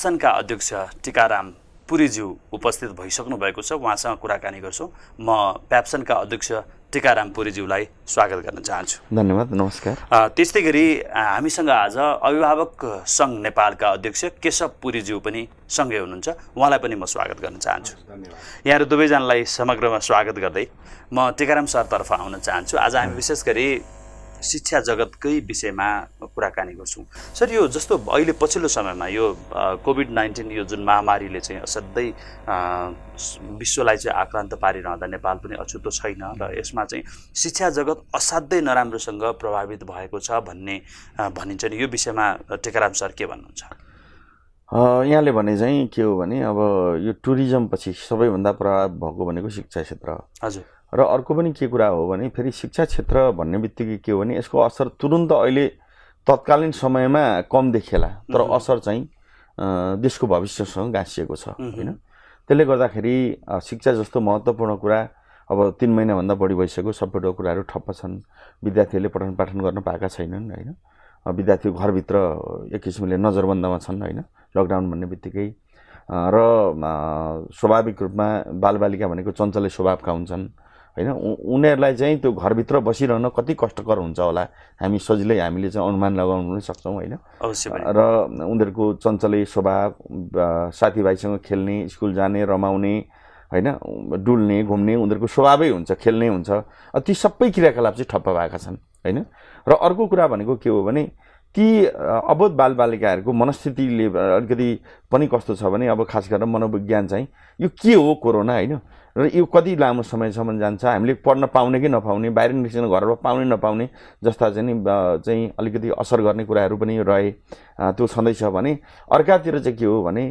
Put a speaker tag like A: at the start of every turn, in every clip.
A: क्याप्सनका अध्यक्ष टिकाराम पुरीज्यू उपस्थित भइसक्नु भएको छ उहाँसँग कुराकानी गर्छौँ म प्याप्सनका अध्यक्ष टिकाराम पुरीज्यूलाई स्वागत गर्न चाहन्छु
B: धन्यवाद नमस्कार
A: त्यस्तै गरी हामीसँग आज अभिभावक सङ्घ नेपालका अध्यक्ष केशव पुरीज्यू पनि सँगै हुनुहुन्छ उहाँलाई पनि म स्वागत गर्न चाहन्छु यहाँहरू दुवैजनालाई समग्रमा स्वागत गर्दै म टिकाराम सरतर्फ आउन चाहन्छु आज हामी विशेष गरी शिक्षा जगतकै विषयमा कुराकानी गर्छौँ सर यो जस्तो अहिले पछिल्लो समयमा यो कोभिड नाइन्टिन यो जुन महामारीले चाहिँ असाध्यै विश्वलाई चाहिँ आक्रान्त पारिरहँदा नेपाल पनि अछुतो छैन र यसमा चाहिँ शिक्षा जगत असाध्यै नराम्रोसँग प्रभावित भएको छ भन्ने भनिन्छ नि यो विषयमा टेकाराम सर के भन्नुहुन्छ
B: यहाँले भने चाहिँ के हो भने अब यो टुरिज्म पछि सबैभन्दा प्रभाव भएको भनेको शिक्षा क्षेत्र हजुर र अर्को पनि के कुरा हो भने फेरि शिक्षा क्षेत्र भन्ने बित्तिकै के हो भने यसको असर तुरुन्त अहिले तत्कालीन समयमा कम देखिएला तर असर चाहिँ देशको भविष्यसँग गाँसिएको छ होइन त्यसले गर्दाखेरि शिक्षा जस्तो महत्त्वपूर्ण कुरा अब तिन महिनाभन्दा बढी भइसक्यो सबै कुराहरू ठप्प छन् विद्यार्थीहरूले पठन पाठन गर्न पाएका छैनन् होइन विद्यार्थी घरभित्र एक किसिमले नजरबन्दमा छन् होइन लकडाउन भन्ने बित्तिकै र स्वाभाविक रूपमा बालबालिका भनेको चञ्चले स्वभावका हुन्छन् होइन उनीहरूलाई चाहिँ त्यो घरभित्र बसिरहन कति कष्टकर हुन्छ होला हामी सजिलै हामीले चाहिँ अनुमान लगाउनु नै सक्छौँ होइन अवश्य र उनीहरूको चञ्चले स्वभाव साथीभाइसँग खेल्ने स्कुल जाने रमाउने होइन डुल्ने घुम्ने उनीहरूको स्वभावै हुन्छ खेल्ने हुन्छ ती सबै क्रियाकलाप चाहिँ ठप्प भएका छन् होइन र अर्को कुरा भनेको के हो भने ती अबोध बालबालिकाहरूको मनस्थितिले अलिकति पनि कस्तो छ भने अब खास गरेर मनोविज्ञान चाहिँ यो के हो कोरोना होइन र यो कति लामो समयसम्म जान्छ हामीले पढ्न पाउने कि नपाउने बाहिर निस्किन घरमा पाउने नपाउने जस्ता चाहिँ चाहिँ अलिकति असर गर्ने कुराहरू पनि रहे त्यो छँदैछ भने अर्कातिर चाहिँ के हो भने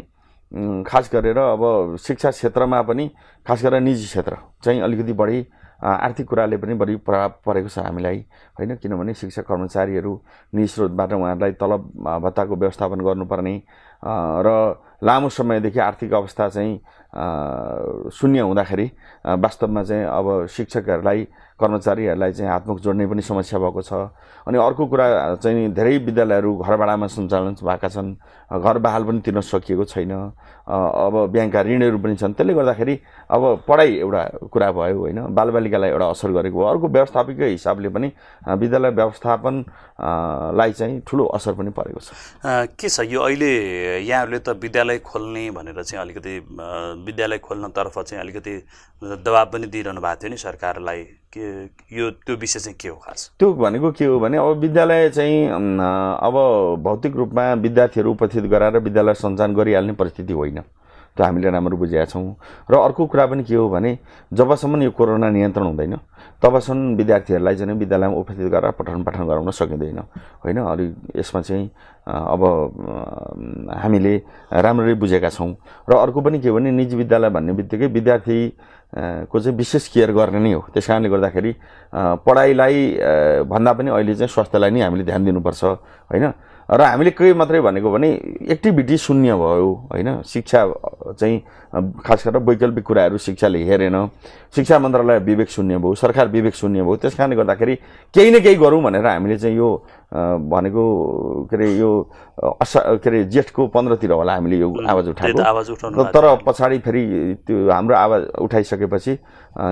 B: खास गरेर अब शिक्षा क्षेत्रमा पनि खास गरेर निजी क्षेत्र चाहिँ अलिकति बढी आर्थिक कुराले पनि बढी प्रभाव परेको छ हामीलाई होइन किनभने शिक्षक कर्मचारीहरू निस्रोतबाट स्रोतबाट उहाँहरूलाई तलब भत्ताको व्यवस्थापन गर्नुपर्ने र लामो समयदेखि आर्थिक अवस्था चाहिँ शून्य हुँदाखेरि वास्तवमा चाहिँ अब शिक्षकहरूलाई कर्मचारीहरूलाई चाहिँ हातमुख जोड्ने पनि समस्या भएको छ अनि अर्को कुरा चाहिँ धेरै विद्यालयहरू घर भाडामा सञ्चालन भएका छन् घर बहाल पनि तिर्न सकिएको छैन अब ब्याङ्कका ऋणहरू पनि छन् त्यसले गर्दाखेरि अब पढाइ एउटा कुरा भयो होइन बालबालिकालाई एउटा असर गरेको हो अर्को व्यवस्थापकीय हिसाबले पनि विद्यालय व्यवस्थापनलाई चाहिँ ठुलो असर पनि परेको छ
A: के छ यो अहिले यहाँहरूले त विद्यालय खोल्ने भनेर चाहिँ अलिकति विद्यालय खोल्नतर्फ चाहिँ अलिकति दबाब पनि दिइरहनु भएको थियो नि सरकारलाई के यो त्यो विषय चाहिँ के हो खास
B: त्यो भनेको के हो भने अब विद्यालय चाहिँ अब भौतिक रूपमा विद्यार्थीहरू उपस्थित गराएर विद्यालय सञ्चालन गरिहाल्ने परिस्थिति होइन त्यो हामीले राम्रो बुझेका छौँ र अर्को कुरा पनि के हो भने जबसम्म यो कोरोना नियन्त्रण हुँदैन तबसम्म विद्यार्थीहरूलाई चाहिँ विद्यालयमा उपस्थित गरेर पठन पाठन गराउन सकिँदैन होइन अलि यसमा चाहिँ अब हामीले राम्ररी बुझेका छौँ र अर्को पनि के हो भने निजी विद्यालय भन्ने बित्तिकै विद्यार्थी को चाहिँ विशेष केयर गर्ने नै हो त्यस कारणले गर्दाखेरि पढाइलाई भन्दा पनि अहिले चाहिँ स्वास्थ्यलाई नै हामीले ध्यान दिनुपर्छ होइन र हामीले के मात्रै भनेको भने एक्टिभिटी शून्य भयो होइन शिक्षा चाहिँ खास गरेर वैकल्पिक कुराहरू शिक्षाले हेरेन शिक्षा मन्त्रालय विवेक शून्य भयो सरकार विवेक शून्य भयो त्यस कारणले गर्दाखेरि केही न केही गरौँ भनेर हामीले चाहिँ यो भनेको के अरे यो असा के अरे जेठको पन्ध्रतिर होला हामीले यो आवाज उठाएको आवाज तर पछाडि फेरि त्यो हाम्रो आवाज उठाइसकेपछि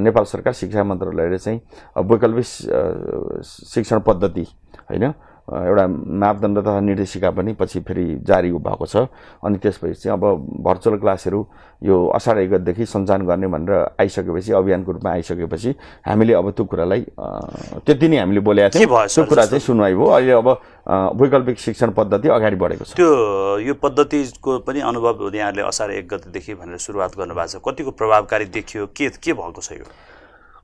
B: नेपाल सरकार शिक्षा मन्त्रालयले चाहिँ वैकल्पिक शिक्षण पद्धति होइन एउटा मापदण्ड तथा निर्देशिका पनि पछि फेरि जारी भएको छ अनि त्यसपछि चाहिँ अब भर्चुअल क्लासहरू यो असार एक गतदेखि सञ्चालन गर्ने भनेर आइसकेपछि अभियानको रूपमा आइसकेपछि हामीले अब त्यो कुरालाई त्यति नै हामीले बोलेका थियौँ त्यो कुरा चाहिँ सुनवाई भयो अहिले अब वैकल्पिक शिक्षण पद्धति अगाडि बढेको
A: छ त्यो यो पद्धतिको पनि अनुभव यहाँहरूले असार एक गतदेखि भनेर सुरुवात गर्नुभएको छ कतिको प्रभावकारी देखियो के के भएको छ यो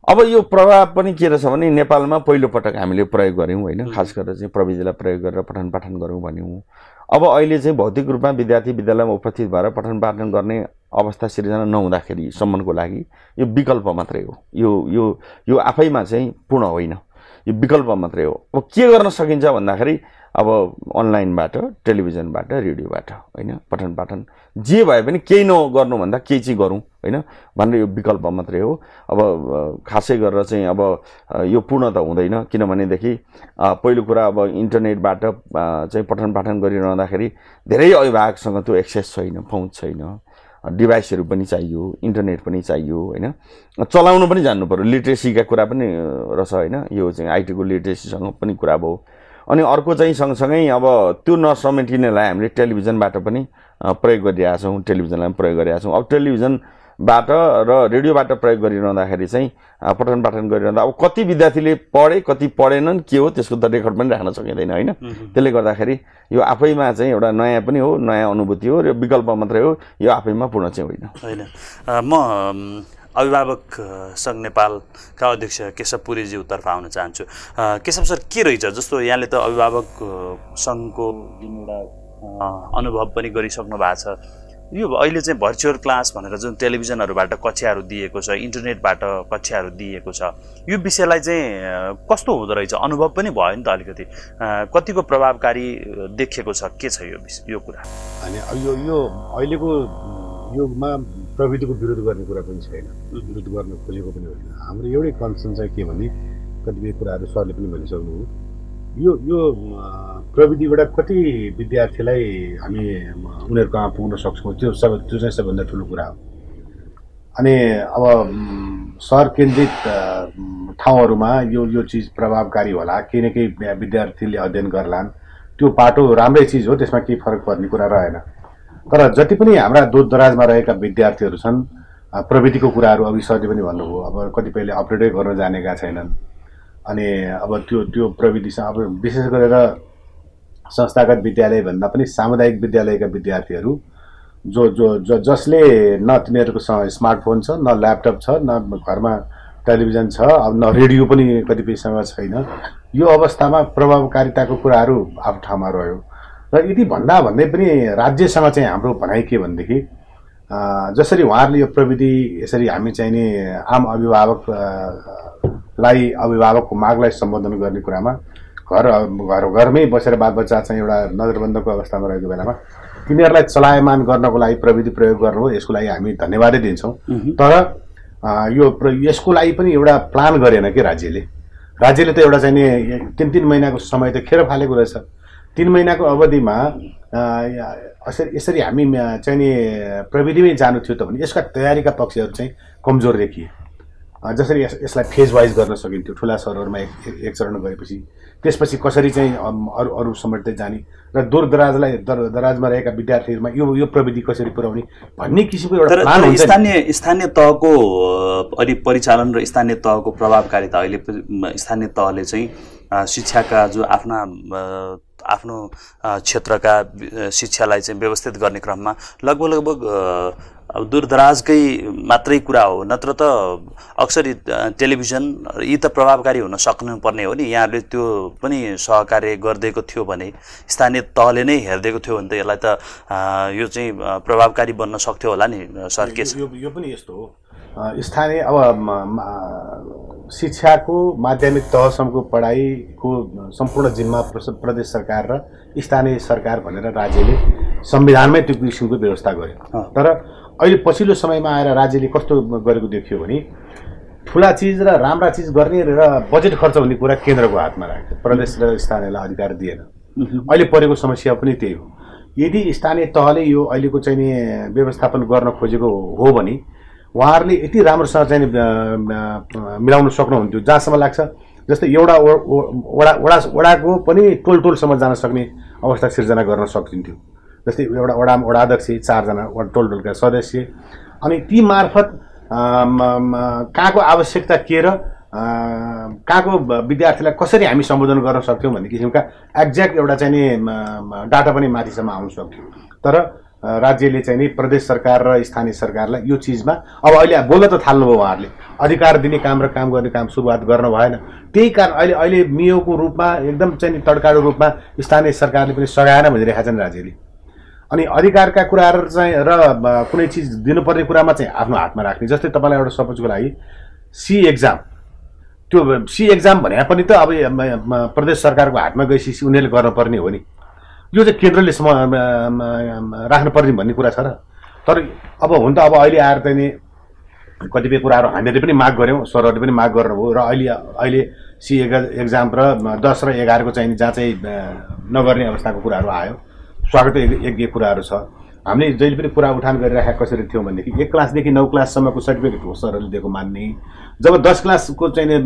B: अब यो प्रभाव पनि के रहेछ भने नेपालमा पहिलोपटक हामीले प्रयोग गऱ्यौँ होइन खास गरेर चाहिँ प्रविधिलाई प्रयोग गरेर पठन पाठन गऱ्यौँ भन्यौँ अब अहिले चाहिँ भौतिक रूपमा विद्यार्थी विद्यालयमा उपस्थित भएर पठन पाठन गर्ने अवस्था सिर्जना नहुँदाखेरि सम्मको लागि यो विकल्प मात्रै हो यो यो यो आफैमा चाहिँ पूर्ण होइन यो विकल्प मात्रै हो अब के गर्न सकिन्छ भन्दाखेरि अब अनलाइनबाट टेलिभिजनबाट रेडियोबाट होइन पठन पाठन जे भए पनि केही नगर्नुभन्दा केही चाहिँ गरौँ होइन भनेर यो विकल्प मात्रै हो अब खासै गरेर चाहिँ अब यो पूर्ण त हुँदैन किनभनेदेखि पहिलो कुरा अब इन्टरनेटबाट चाहिँ पठन पाठन गरिरहँदाखेरि धेरै अभिभावकसँग त्यो एक्सेस छैन पहुँच छैन डिभाइसहरू पनि चाहियो इन्टरनेट पनि चाहियो होइन चलाउनु पनि जान्नु पऱ्यो लिट्रेसीका कुरा पनि रहेछ होइन यो चाहिँ आइटीको लिट्रेसीसँग पनि कुरा भयो अनि अर्को चाहिँ सँगसँगै अब त्यो नसमेटिनेलाई हामीले टेलिभिजनबाट पनि प्रयोग गरिरहेछौँ टेलिभिजनलाई पनि प्रयोग गरिरहेछौँ अब टेलिभिजनबाट र रेडियोबाट प्रयोग गरिरहँदाखेरि चाहिँ पठन पाठन गरिरहँदा अब कति विद्यार्थीले पढे कति पढेनन् के हो त्यसको त रेकर्ड पनि राख्न सकिँदैन होइन त्यसले गर्दाखेरि यो आफैमा चाहिँ एउटा नयाँ पनि हो नयाँ अनुभूति हो र विकल्प मात्रै हो यो आफैमा पूर्ण चाहिँ
A: होइन म अभिभावक सङ्घ नेपालका अध्यक्ष केशव पुरेज्यूतर्फ आउन चाहन्छु केशव सर के रहेछ जस्तो यहाँले त अभिभावक सङ्घको जुन एउटा अनुभव पनि गरिसक्नु भएको छ यो अहिले चाहिँ भर्चुअल क्लास भनेर जुन टेलिभिजनहरूबाट कक्षाहरू दिएको छ इन्टरनेटबाट कक्षाहरू दिएको छ यो विषयलाई चाहिँ कस्तो हुँदो रहेछ अनुभव पनि भयो नि त अलिकति कतिको प्रभावकारी देखिएको छ के छ यो यो कुरा
C: होइन यो यो अहिलेको युगमा प्रविधिको विरोध गर्ने कुरा पनि छैन विरोध गर्न खोजेको पनि होइन हाम्रो एउटै कन्सर्न चाहिँ के भने कतिपय कुराहरू सरले पनि भनिसक्नु यो यो प्रविधिबाट कति विद्यार्थीलाई हामी उनीहरूको आमा पुग्न सक्छौँ त्यो सब त्यो चाहिँ सबभन्दा ठुलो कुरा हो अनि अब सर केन्द्रित ठाउँहरूमा यो यो चिज प्रभावकारी होला केही न केही विद्यार्थीले अध्ययन गर्लान् त्यो पाटो राम्रै चिज हो त्यसमा केही फरक पर्ने कुरा रहेन तर जति पनि हाम्रा दूर दराजमा रहेका विद्यार्थीहरू छन् प्रविधिको कुराहरू अघि सरले पनि भन्नुभयो अब कतिपयले अपडेटै गर्न जानेका छैनन् अनि अब त्यो त्यो प्रविधिसँग अब विशेष गरेर संस्थागत विद्यालयभन्दा पनि सामुदायिक विद्यालयका विद्यार्थीहरू जो जो ज जसले न तिनीहरूको स्मार्टफोन छ न ल्यापटप छ न घरमा टेलिभिजन छ अब न रेडियो पनि कतिपयसँग छैन यो अवस्थामा प्रभावकारिताको कुराहरू आफ्नो ठाउँमा रह्यो र यति भन्दा भन्दै पनि राज्यसँग चाहिँ हाम्रो भनाइ के भनेदेखि जसरी उहाँहरूले यो प्रविधि यसरी हामी चाहिँ नि आम अभिभावक लाई अभिभावकको मागलाई सम्बोधन गर्ने कुरामा घर घर घरमै बसेर बालबच्चा चाहिँ एउटा नजरबन्दको अवस्थामा रहेको बेलामा तिनीहरूलाई चलायमान गर्नको लागि प्रविधि प्रयोग गर्नु हो यसको लागि हामी धन्यवादै दिन्छौँ तर यो यसको लागि पनि एउटा प्लान गरेन कि राज्यले राज्यले त एउटा चाहिँ नि तिन तिन महिनाको समय त खेर फालेको रहेछ तिन महिनाको अवधिमा यसरी हामी चाहिँ नि प्रविधिमै जानु थियो त भने यसका तयारीका पक्षहरू चाहिँ कमजोर देखिए जसरी यसलाई फेज वाइज गर्न सकिन्थ्यो ठुला सहरहरूमा एक एक चरण गएपछि त्यसपछि कसरी चाहिँ अरू अरू समेट्दै जाने र दूर दराजलाई दर दराजमा रहेका विद्यार्थीहरूमा यो यो प्रविधि कसरी पुर्याउने भन्ने किसिमको एउटा स्थानीय
A: स्थानीय तहको अलिक परिचालन र स्थानीय तहको प्रभावकारिता अहिले स्थानीय तहले चाहिँ शिक्षाका जो आफ्ना आफ्नो क्षेत्रका शिक्षालाई चाहिँ व्यवस्थित गर्ने क्रममा लगभग लगभग दूरदराजकै मात्रै कुरा हो नत्र त अक्सरी टेलिभिजन यी त प्रभावकारी हुन सक्नुपर्ने हो नि यहाँहरूले त्यो पनि सहकार्य गरिदिएको थियो भने स्थानीय तहले नै हेरिदिएको थियो भने त यसलाई त यो चाहिँ प्रभावकारी बन्न सक्थ्यो होला नि सर के यो पनि यस्तो हो
C: स्थानीय अब शिक्षाको माध्यमिक तहसम्मको पढाइको सम्पूर्ण जिम्मा प्रदेश सरकार र स्थानीय सरकार भनेर राज्यले संविधानमै त्यो किसिमको व्यवस्था गर्यो तर अहिले पछिल्लो समयमा आएर राज्यले कस्तो गरेको देखियो भने ठुला चिज र राम्रा चिज गर्ने र बजेट खर्च हुने कुरा केन्द्रको हातमा राख्यो प्रदेश र स्थानीयलाई अधिकार दिएन अहिले परेको समस्या पनि त्यही हो यदि स्थानीय तहले यो अहिलेको चाहिँ व्यवस्थापन गर्न खोजेको हो भने उहाँहरूले यति राम्रोसँग चाहिँ मिलाउन सक्नुहुन्थ्यो जहाँसम्म लाग्छ जस्तै एउटा वडा वडा वडाको पनि टोल टोलसम्म जान सक्ने अवस्था सिर्जना गर्न सकिन्थ्यो जस्तै एउटा वडा वडा अध्यक्ष चारजना टोल टोलका सदस्य अनि ती मार्फत कहाँको आवश्यकता के र कहाँको विद्यार्थीलाई कसरी हामी सम्बोधन गर्न सक्थ्यौँ भन्ने किसिमका एक्ज्याक्ट एउटा चाहिँ नि डाटा पनि माथिसम्म आउन सक्थ्यो तर राज्यले चाहिँ नि प्रदेश सरकार र स्थानीय सरकारलाई यो चिजमा अब अहिले बोल्न त थाल्नुभयो उहाँहरूले अधिकार दिने काम र काम गर्ने काम सुरुवात गर्न भएन त्यही कारण अहिले अहिले मियोको रूपमा एकदम चाहिँ नि तडकाडो रूपमा स्थानीय सरकारले पनि सघाएन भनिरहेका छन् राज्यले अनि अधिकारका कुराहरू चाहिँ र कुनै चिज दिनुपर्ने कुरामा चाहिँ आफ्नो हातमा राख्ने जस्तै तपाईँलाई एउटा सपोजको लागि सी एक्जाम त्यो सी एक्जाम भने पनि त अब प्रदेश सरकारको हातमा गएपछि उनीहरूले गर्नुपर्ने हो नि यो चाहिँ केन्द्रले राख्नु राख्नुपर्ने भन्ने कुरा छ र तर अब हुन त अब अहिले आएर चाहिँ कतिपय कुराहरू हामीले पनि माग गऱ्यौँ सरहरूले पनि माग हो र अहिले अहिले सी एक्जाम र दस र एघारको चाहिँ जहाँ चाहिँ नगर्ने अवस्थाको कुराहरू आयो स्वागत यज्ञ कुराहरू छ हामीले जहिले पनि कुरा उठान गरिराखेका कसरी थियौँ भनेदेखि एक क्लासदेखि नौ क्लाससम्मको सर्टिफिकेट हो सरहरूले दिएको मान्ने जब दस क्लासको चाहिँ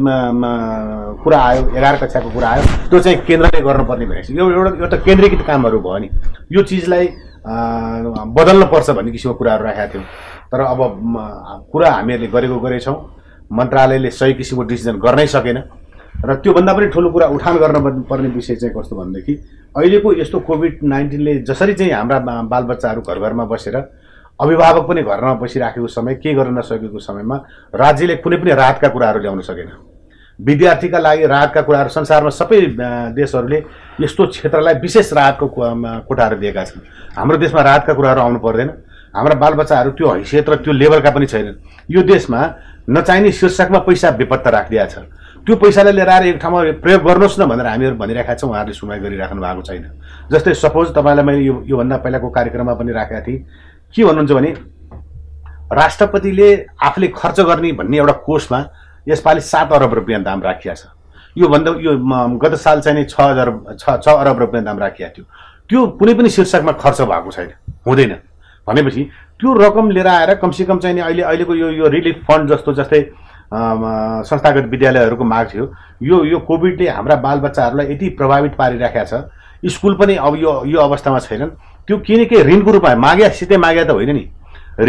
C: कुरा आयो एघार कक्षाको कुरा आयो त्यो चाहिँ केन्द्रले गर्नुपर्ने भएपछि यो एउटा एउटा केन्द्रीकृत कामहरू भयो नि यो चिजलाई बदल्नुपर्छ भन्ने किसिमको कुराहरू राखेका थियौँ तर अब कुरा हामीहरूले गरेको गरेछौँ मन्त्रालयले सही किसिमको डिसिजन गर्नै सकेन र त्योभन्दा पनि ठुलो कुरा उठान गर्न पर्ने विषय चाहिँ कस्तो भनेदेखि अहिलेको यस्तो कोभिड नाइन्टिनले जसरी चाहिँ हाम्रा बालबच्चाहरू घर घरमा बसेर अभिभावक पनि घरमा बसिराखेको समय के गर्न नसकेको समयमा राज्यले कुनै पनि राहतका कुराहरू ल्याउन सकेन विद्यार्थीका लागि राहतका कुराहरू संसारमा सबै देशहरूले यस्तो क्षेत्रलाई विशेष राहतको कोठाहरू दिएका छन् हाम्रो देशमा राहतका कुराहरू आउनु पर्दैन हाम्रा बालबच्चाहरू त्यो हैसियत र त्यो लेभलका पनि छैनन् यो देशमा नचाहिने शीर्षकमा पैसा बेपत्ता राखिदिएको छ त्यो पैसालाई लिएर आएर एक ठाउँमा प्रयोग गर्नुहोस् न भनेर हामीहरू भनिरहेका छौँ उहाँहरूले सुनवाई गरिराख्नु भएको छैन जस्तै सपोज तपाईँलाई मैले यो योभन्दा पहिलाको कार्यक्रममा पनि राखेका थिएँ के भन्नुहुन्छ भने राष्ट्रपतिले आफूले खर्च गर्ने भन्ने एउटा कोषमा यसपालि सात अरब रुपियाँ दाम राखिया छ योभन्दा यो गत साल चाहिँ नै छ हजार छ छ अरब रुपियाँ दाम राखिया थियो त्यो कुनै पनि शीर्षकमा खर्च भएको छैन हुँदैन भनेपछि त्यो रकम लिएर आएर कमसेकम चाहिँ नि अहिले अहिलेको यो यो रिलिफ फन्ड जस्तो जस्तै संस्थागत विद्यालयहरूको माग थियो यो यो कोभिडले हाम्रा बालबच्चाहरूलाई यति प्रभावित पारिराखेका छ स्कुल पनि अब यो यो अवस्थामा छैनन् त्यो किनकि ऋणको रूपमा माग्या सिधै माग्या त होइन नि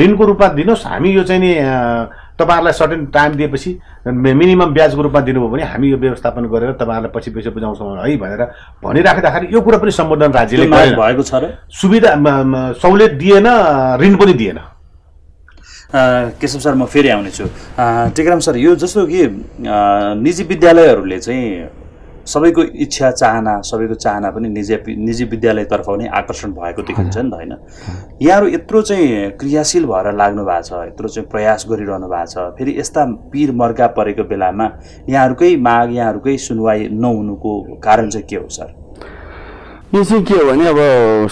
C: ऋणको रूपमा दिनुहोस् हामी यो चाहिँ नि तपाईँहरूलाई सर्टेन टाइम दिएपछि मिनिमम ब्याजको रूपमा दिनुभयो भने हामी यो व्यवस्थापन गरेर तपाईँहरूलाई पछि पैसा बुझाउँछौँ है भनेर भनिराख्दाखेरि
A: यो कुरा पनि सम्बोधन राज्यले भएको छ र
C: सुविधा सहुलियत दिएन ऋण पनि
A: दिएन केशव सर म फेरि आउनेछु टेकराम सर यो जस्तो कि निजी विद्यालयहरूले चाहिँ सबैको इच्छा चाहना सबैको चाहना पनि निजी निजी विद्यालयतर्फ नै आकर्षण भएको देखिन्छ नि त होइन यहाँहरू यत्रो चाहिँ क्रियाशील भएर लाग्नु भएको छ यत्रो चाहिँ प्रयास गरिरहनु भएको छ फेरि यस्ता पिर मर्का परेको बेलामा यहाँहरूकै माग यहाँहरूकै सुनवाई नहुनुको कारण चाहिँ के हो सर
B: यो चाहिँ के हो भने अब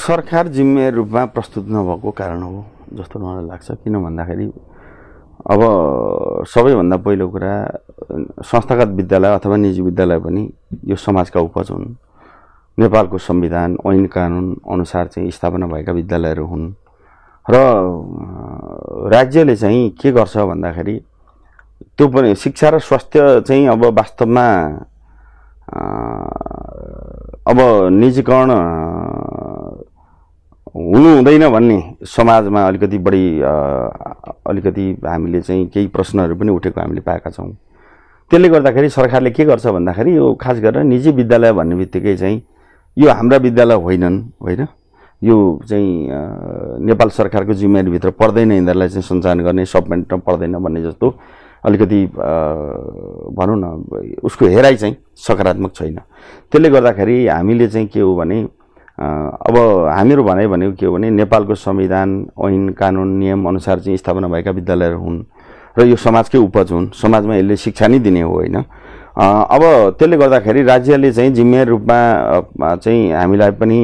B: सरकार जिम्मेवारी रूपमा प्रस्तुत नभएको कारण हो जस्तो मलाई लाग्छ किन भन्दाखेरि अब सबैभन्दा पहिलो कुरा संस्थागत विद्यालय अथवा निजी विद्यालय पनि यो समाजका उपज हुन् नेपालको संविधान ऐन कानुन अनुसार चाहिँ स्थापना भएका विद्यालयहरू हुन् र राज्यले चाहिँ के गर्छ भन्दाखेरि त्यो पनि शिक्षा र स्वास्थ्य चाहिँ अब वास्तवमा अब निजीकरण हुनु हुँदैन भन्ने समाजमा अलिकति बढी अलिकति हामीले चाहिँ केही प्रश्नहरू पनि उठेको हामीले पाएका छौँ त्यसले गर्दाखेरि सरकारले के गर्छ भन्दाखेरि यो खास गरेर निजी विद्यालय भन्ने बित्तिकै चाहिँ यो हाम्रा विद्यालय होइनन् होइन यो चाहिँ नेपाल सरकारको जिम्मेवारीभित्र पर्दैन यिनीहरूलाई चाहिँ सञ्चालन गर्ने सबमेन्टमा पर्दैन भन्ने जस्तो अलिकति भनौँ न उसको हेराइ चाहिँ सकारात्मक छैन त्यसले गर्दाखेरि हामीले चाहिँ के हो भने अब हामीहरू भनाइ भनेको के हो भने नेपालको संविधान ऐन कानुन नियम अनुसार चाहिँ स्थापना भएका विद्यालयहरू हुन् र यो समाजकै उपज हुन् समाजमा यसले शिक्षा नै दिने हो होइन अब त्यसले गर्दाखेरि राज्यले चाहिँ जिम्मेवार रूपमा चाहिँ हामीलाई पनि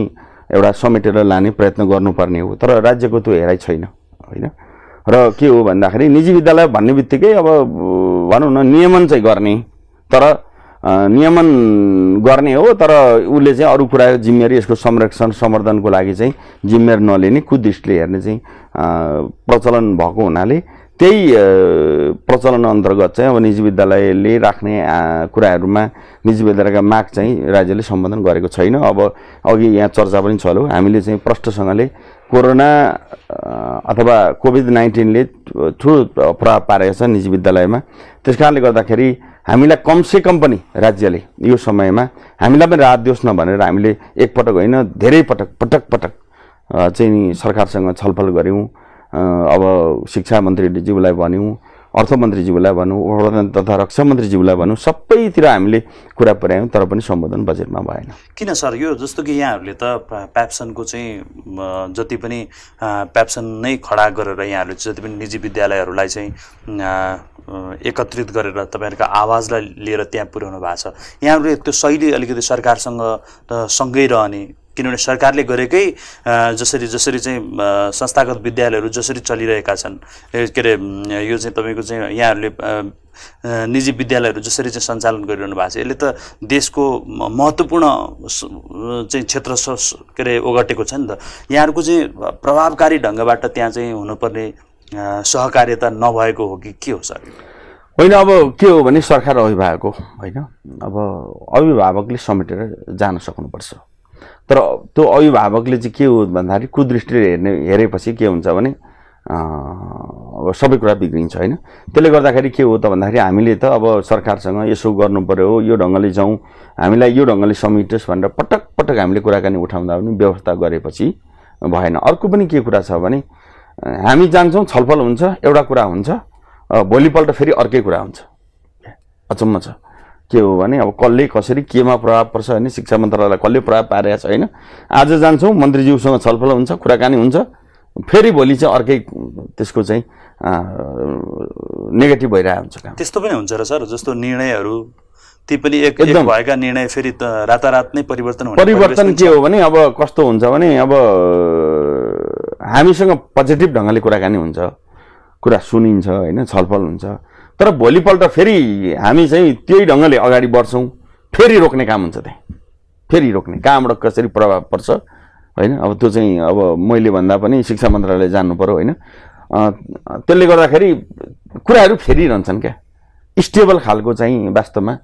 B: एउटा समेटेर लाने प्रयत्न गर्नुपर्ने हो तर राज्यको त्यो हेराइ छैन होइन र के हो भन्दाखेरि निजी विद्यालय भन्ने बित्तिकै अब भनौँ न नियमन चाहिँ गर्ने तर नियमन गर्ने हो तर उसले चाहिँ अरू कुरा जिम्मेवारी यसको संरक्षण संवर्धनको लागि चाहिँ जिम्मेवारी नलिने कुदृष्टिले हेर्ने चाहिँ प्रचलन भएको हुनाले त्यही प्रचलन अन्तर्गत चाहिँ अब निजी विद्यालयले राख्ने कुराहरूमा निजी विद्यालयका माग चाहिँ राज्यले सम्बोधन गरेको छैन अब अघि यहाँ चर्चा पनि चल्यो हामीले चाहिँ प्रष्टसँगले कोरोना अथवा कोभिड नाइन्टिनले ठुलो प्रभाव पारेको छ निजी विद्यालयमा त्यस कारणले गर्दाखेरि हामीलाई कम पनि राज्यले यो समयमा हामीलाई पनि राहत दियोस् न भनेर हामीले एकपटक होइन धेरै पटक पटक पटक चाहिँ सरकारसँग छलफल गऱ्यौँ अब शिक्षा मन्त्रीज्यूलाई भन्यौँ अर्थमन्त्रीज्यूलाई भनौँ वर्धन तथा रक्षा मन्त्रीज्यूलाई भनौँ सबैतिर हामीले कुरा पुर्यायौँ तर पनि सम्बोधन बजेटमा भएन
A: किन सर यो जस्तो कि यहाँहरूले त प्याप्सनको चाहिँ जति पनि प्याप्सन नै खडा गरेर यहाँहरूले जति पनि निजी विद्यालयहरूलाई चाहिँ एकत्रित गरेर तपाईँहरूको आवाजलाई लिएर त्यहाँ पुर्याउनु भएको छ यहाँहरूले त्यो शैली अलिकति सरकारसँग सँगै रहने किनभने सरकारले गरेकै जसरी जसरी चाहिँ संस्थागत विद्यालयहरू जसरी चलिरहेका छन् के अरे यो चाहिँ तपाईँको चाहिँ यहाँहरूले निजी विद्यालयहरू जसरी चाहिँ सञ्चालन गरिरहनु भएको छ यसले त देशको महत्त्वपूर्ण चाहिँ क्षेत्र के अरे ओगटेको छ नि त यहाँहरूको चाहिँ प्रभावकारी ढङ्गबाट त्यहाँ चाहिँ हुनुपर्ने सहकार्यता नभएको हो कि के हो सर
B: होइन अब के हो भने सरकार अभिभावक हो होइन अब अभिभावकले समेटेर जान सक्नुपर्छ तर त्यो अभिभावकले चाहिँ के हो भन्दाखेरि कुदृष्टिले हेर्ने हेरेपछि के हुन्छ भने अब सबै कुरा बिग्रिन्छ होइन त्यसले गर्दाखेरि के हो त भन्दाखेरि हामीले त अब सरकारसँग यसो गर्नु पऱ्यो यो ढङ्गले जाउँ हामीलाई यो ढङ्गले समेटोस् भनेर पटक पटक हामीले कुराकानी उठाउँदा पनि व्यवस्था गरेपछि भएन अर्को पनि के कुरा छ भने हामी जान्छौँ छलफल हुन्छ एउटा कुरा हुन्छ भोलिपल्ट फेरि अर्कै कुरा हुन्छ अचम्म छ के हो भने अब कसले कसरी केमा प्रभाव पर्छ भने शिक्षा मन्त्रालयलाई कसले प्रभाव पारेको छ होइन आज जान्छौँ मन्त्रीज्यूसँग छलफल हुन्छ कुराकानी हुन्छ फेरि भोलि चाहिँ अर्कै त्यसको चाहिँ नेगेटिभ भइरहेको हुन्छ काम
A: त्यस्तो पनि हुन्छ र सर जस्तो निर्णयहरू ती पनि एक एकदम भएका निर्णय फेरि त रातारात नै परिवर्तन हुने परिवर्तन के हो
B: भने अब कस्तो हुन्छ भने अब हामीसँग पोजिटिभ ढङ्गले कुराकानी हुन्छ कुरा सुनिन्छ होइन छलफल हुन्छ तर भोलिपल्ट फेरि हामी चाहिँ त्यही ढङ्गले अगाडि बढ्छौँ फेरि रोक्ने काम हुन्छ त्यहाँ फेरि रोक्ने कहाँबाट कसरी प्रभाव पर्छ होइन अब त्यो चाहिँ अब मैले भन्दा पनि शिक्षा मन्त्रालय जान्नु पऱ्यो होइन त्यसले गर्दाखेरि कुराहरू फेरिरहन्छन् क्या स्टेबल खालको चाहिँ वास्तवमा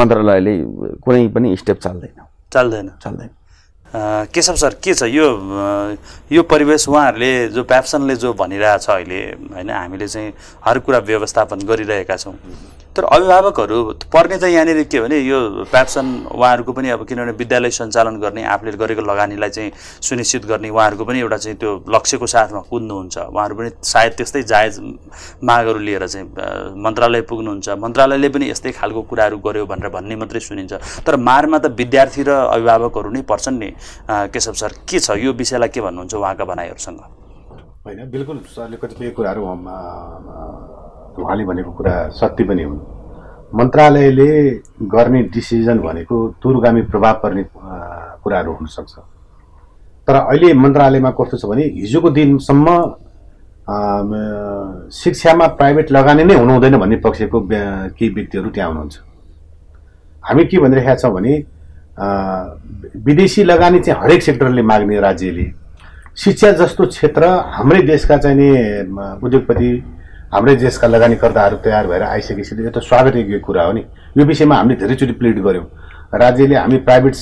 B: मन्त्रालयले कुनै पनि स्टेप चाल्दैन
A: चाल्दैन चाल्दैन केशव सर के छ यो यो परिवेश उहाँहरूले जो प्याप्सनले जो भनिरहेछ अहिले होइन हामीले चाहिँ हर कुरा व्यवस्थापन गरिरहेका छौँ तर अभिभावकहरू पर्ने चाहिँ यहाँनिर के भने यो प्याप्सन उहाँहरूको पनि अब किनभने विद्यालय सञ्चालन गर्ने आफूले गरेको लगानीलाई चाहिँ सुनिश्चित गर्ने उहाँहरूको पनि एउटा चाहिँ त्यो लक्ष्यको साथमा कुद्नुहुन्छ उहाँहरू पनि सायद त्यस्तै जायज मागहरू लिएर चाहिँ मन्त्रालय पुग्नुहुन्छ मन्त्रालयले पनि यस्तै खालको कुराहरू गर्यो भनेर भन्ने मात्रै सुनिन्छ तर मारमा त विद्यार्थी र अभिभावकहरू नै पर्छन् नि केशव सर के छ यो विषयलाई के भन्नुहुन्छ उहाँका भनाइहरूसँग
C: होइन बिल्कुल सरले कतिपय कुराहरू उहाँले भनेको कुरा सत्य पनि हुन् मन्त्रालयले गर्ने डिसिजन भनेको दूरगामी प्रभाव पर्ने कुराहरू हुनसक्छ तर अहिले मन्त्रालयमा कस्तो छ भने हिजोको दिनसम्म शिक्षामा प्राइभेट लगानी नै हुनुहुँदैन भन्ने पक्षको केही व्यक्तिहरू त्यहाँ हुनुहुन्छ हामी के भनिरहेका छौँ भने विदेशी लगानी चाहिँ हरेक सेक्टरले माग्ने राज्यले शिक्षा जस्तो क्षेत्र हाम्रै देशका चाहिँ नि उद्योगपति हाम्रै देशका लगानीकर्ताहरू तयार भएर आइसकेपछि यो त स्वागत योग्य कुरा हो नि यो विषयमा हामीले धेरैचोटि प्लेट गऱ्यौँ राज्यले हामी प्राइभेट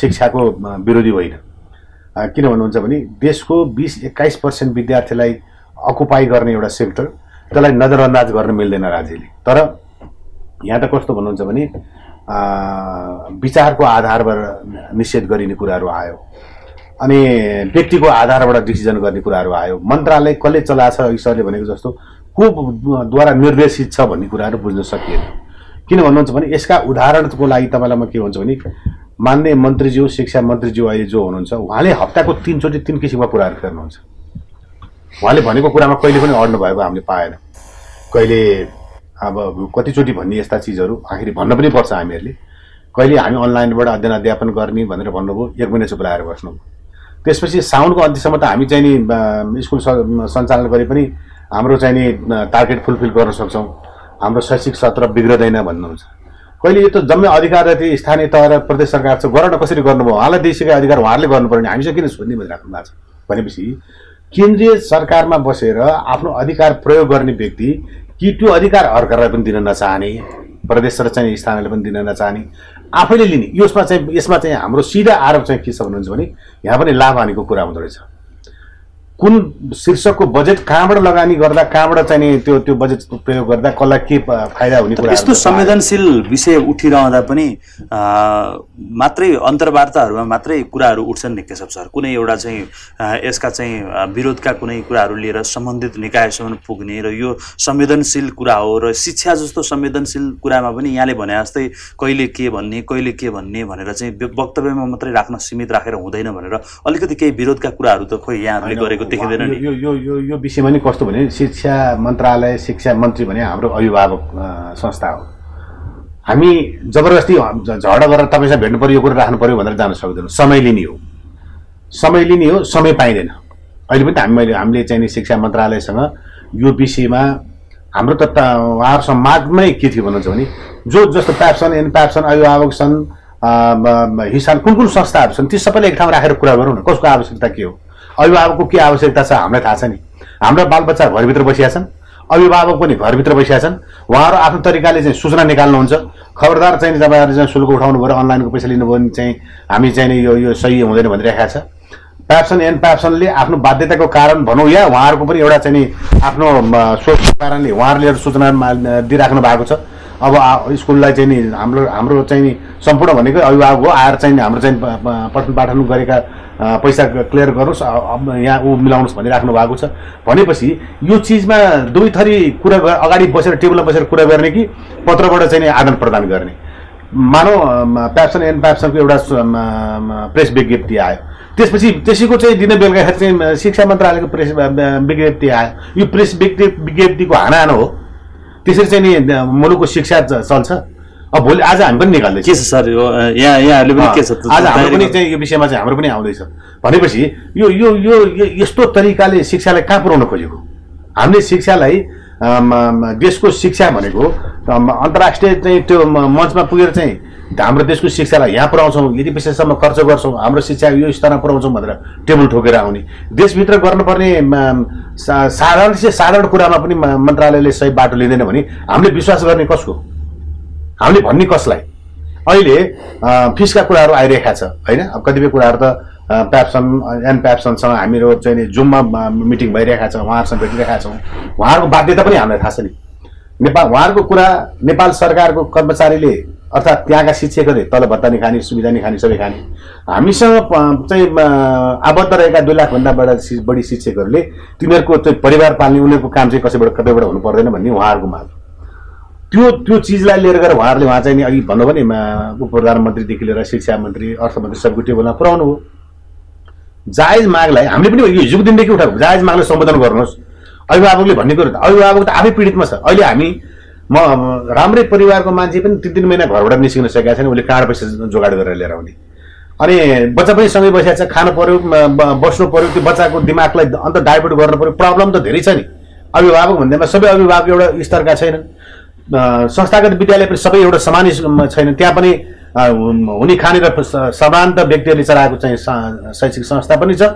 C: शिक्षाको विरोधी होइन किन भन्नुहुन्छ भने देशको बिस एक्काइस पर्सेन्ट विद्यार्थीलाई अकुपाई गर्ने एउटा सेक्टर त्यसलाई नजरअन्दाज गर्न मिल्दैन राज्यले तर यहाँ त कस्तो भन्नुहुन्छ भने विचारको आधारबाट निषेध गरिने कुराहरू आयो अनि व्यक्तिको आधारबाट डिसिजन गर्ने कुराहरू आयो मन्त्रालय कसले चलाएको छ ईश्वरले भनेको जस्तो को द्वारा निर्देशित छ भन्ने कुराहरू बुझ्न सकिएन किन भन्नुहुन्छ भने यसका उदाहरणको लागि तपाईँलाई म के भन्छु भने मान्ने मन्त्रीज्यू शिक्षा मन्त्रीज्यू अहिले जो हुनुहुन्छ उहाँले हप्ताको तिनचोटि तिन किसिमका कुराहरू गर्नुहुन्छ उहाँले भनेको कुरामा कहिले पनि अड्नु भएको हामीले पाएन कहिले अब कतिचोटि भन्ने यस्ता चिजहरू आखिर भन्न पनि पर्छ हामीहरूले कहिले हामी अनलाइनबाट अध्ययन अध्यापन गर्ने भनेर भन्नुभयो एक महिना चुप लगाएर बस्नु त्यसपछि साउन्डको अन्त्यसम्म त हामी चाहिँ नि स्कुल सञ्चालन गरे पनि हाम्रो चाहिँ नि टार्गेट फुलफिल गर्न सक्छौँ हाम्रो शैक्षिक सत्र बिग्रदैन भन्नुहुन्छ कहिले यो त जम्मै अधिकार र स्थानीय तह र प्रदेश सरकार छ गरेर कसरी गर्नुभयो उहाँलाई दिइसकेको अधिकार उहाँहरूले गर्नुपर्ने चाहिँ किन सोध्ने भनिराख्नु भएको छ भनेपछि केन्द्रीय सरकारमा बसेर आफ्नो अधिकार प्रयोग गर्ने व्यक्ति कि त्यो अधिकार हर्करलाई पनि दिन नचाहने प्रदेश र चाहिँ स्थानले पनि दिन नचाहने आफैले लिने यसमा चाहिँ यसमा चाहिँ हाम्रो सिधा आरोप चाहिँ के छ भन्नुहुन्छ भने यहाँ पनि लाभ हानिको कुरा हुँदो रहेछ कुन शीर्षकको बजेट कहाँबाट लगानी गर्दा कहाँबाट चाहिँ त्यो त्यो बजेट प्रयोग गर्दा कसलाई के फाइदा हुने कुरा यस्तो संवेदनशील
A: विषय उठिरहँदा पनि मात्रै अन्तर्वार्ताहरूमा मात्रै कुराहरू उठ्छन् नि केशव सर कुनै एउटा चाहिँ यसका चाहिँ विरोधका कुनै कुराहरू लिएर सम्बन्धित निकायसम्म पुग्ने र यो संवेदनशील कुरा हो र शिक्षा जस्तो संवेदनशील कुरामा पनि यहाँले भने जस्तै कहिले के भन्ने कहिले के भन्ने भनेर चाहिँ वक्तव्यमा मात्रै राख्न सीमित राखेर हुँदैन भनेर अलिकति केही विरोधका कुराहरू त खोइ यहाँहरूले गरेको देखिँदैन
C: यो यो यो यो विषयमा नि कस्तो भने शिक्षा मन्त्रालय शिक्षा मन्त्री भने हाम्रो अभिभावक संस्था हो हामी जबरजस्ती झगडा गरेर तपाईँसँग भेट्नु पऱ्यो यो कुरो राख्नु पऱ्यो भनेर जान सक्दैनौँ समय लिने हो समय लिने हो समय पाइँदैन अहिले पनि त हामी मैले हामीले चाहिने शिक्षा मन्त्रालयसँग यो विषयमा हाम्रो त उहाँहरूसँग मागमै के थियो भन्नुहुन्छ भने जो जस्तो प्याप छन् एनप्याप छन् अभिभावक छन् हिसान कुन कुन संस्थाहरू छन् ती सबैले एक ठाउँमा राखेर कुरा गरौँ न कसको आवश्यकता के हो अभिभावकको के आवश्यकता छ हामीलाई थाहा छ नि हाम्रा बालबच्चा घरभित्र बसिया छन् अभिभावक पनि घरभित्र बसिया छन् उहाँहरू आफ्नो तरिकाले चाहिँ सूचना निकाल्नुहुन्छ खबरदार चाहिँ तपाईँहरू चाहिँ शुल्क उठाउनु भयो अनलाइनको पैसा लिनुभयो भने चाहिँ हामी चाहिँ यो यो सही हुँदैन भनिरहेको छ प्याप्सन एन्ड प्याप्सनले आफ्नो बाध्यताको कारण भनौँ या उहाँहरूको पनि एउटा चाहिँ नि आफ्नो सोचको कारणले उहाँहरूले सूचना दिइराख्नु भएको छ अब स्कुललाई चाहिँ नि हाम्रो हाम्रो चाहिँ नि सम्पूर्ण भनेको अभिभावक हो आएर चाहिँ हाम्रो चाहिँ पठन पाठन गरेका पैसा क्लियर गर्नुहोस् यहाँ ऊ मिलाउनुहोस् भनिराख्नु भएको छ भनेपछि यो चिजमा दुई थरी कुरा अगाडि बसेर टेबलमा बसेर कुरा गर्ने कि पत्रबाट चाहिँ नि आदान प्रदान गर्ने मानव प्याप्सन एन्ड प्याप्सनको एउटा प्रेस विज्ञप्ति आयो त्यसपछि त्यसैको चाहिँ दिन बेलुकाखेरि चाहिँ शिक्षा मन्त्रालयको प्रेस विज्ञप्ति आयो यो प्रेस विज्ञप्ति विज्ञप्तिको हानाहाना हो त्यसरी चाहिँ नि मुलुकको शिक्षा चल्छ अब भोलि आज हामी पनि निकाल्दै के छ सर यो यहाँ यहाँहरूले पनि के छ आज हाम्रो पनि चाहिँ यो विषयमा चाहिँ हाम्रो पनि आउँदैछ भनेपछि यो यो यो यस्तो तरिकाले शिक्षालाई कहाँ पुऱ्याउन खोजेको हामीले शिक्षालाई देशको शिक्षा भनेको अन्तर्राष्ट्रिय चाहिँ त्यो मञ्चमा पुगेर चाहिँ हाम्रो देशको शिक्षालाई यहाँ पुऱ्याउँछौँ यति विषयसम्म खर्च गर्छौँ हाम्रो शिक्षा यो स्तरमा पुऱ्याउँछौँ भनेर टेबल ठोकेर आउने देशभित्र गर्नुपर्ने साधारण से साधारण कुरामा पनि मन्त्रालयले सही बाटो लिँदैन भने हामीले विश्वास गर्ने कसको हामीले भन्ने कसलाई अहिले फिसका कुराहरू आइरहेका छ होइन अब कतिपय कुराहरू त प्याप्सन एन प्याप्सनसँग हामीहरू चाहिँ जुममा मिटिङ भइरहेका छ उहाँहरूसँग भेटिरहेका छौँ उहाँहरूको बाध्यता पनि हामीलाई थाहा छ नि नेपाल उहाँहरूको कुरा नेपाल सरकारको कर्मचारीले अर्थात् त्यहाँका शिक्षकहरूले तल भत्ता निखाने सुविधा निखाने सबै खाने हामीसँग चाहिँ आबद्ध रहेका दुई लाखभन्दा बढी बढी शिक्षकहरूले तिनीहरूको चाहिँ परिवार पाल्ने उनीहरूको काम चाहिँ कसैबाट कतैबाट हुनु पर्दैन भन्ने उहाँहरूको माग त्यो त्यो चिजलाई लिएर गएर उहाँहरूले उहाँ चाहिँ नि अघि भन्नुभयो भने उप प्रधानमन्त्रीदेखि लिएर शिक्षा मन्त्री अर्थमन्त्री सबको टेबलमा पुऱ्याउनु हो जायज मागलाई हामीले पनि हिजोको दिनदेखि उठाएको जायज मागलाई सम्बोधन गर्नुहोस् अभिभावकले भन्ने कुरो त अभिभावक त आफै पीडितमा छ अहिले हामी म राम्रै परिवारको मान्छे पनि तिन तिन महिना घरबाट निस्किन सकेका छैन उसले काँड पैसा जोगाड गरेर लिएर आउने अनि बच्चा पनि सँगै बसिरहेको छ खानु पऱ्यो बस्नु पऱ्यो त्यो बच्चाको दिमागलाई अन्त डाइभर्ट गर्नु पऱ्यो प्रब्लम त धेरै छ नि अभिभावक भन्दैमा सबै अभिभावक एउटा स्तरका छैनन् संस्थागत विद्यालय पनि सबै एउटा समान छैन त्यहाँ पनि हुने खाने र समान त व्यक्तिहरूले चलाएको चाहिँ शैक्षिक संस्था पनि छ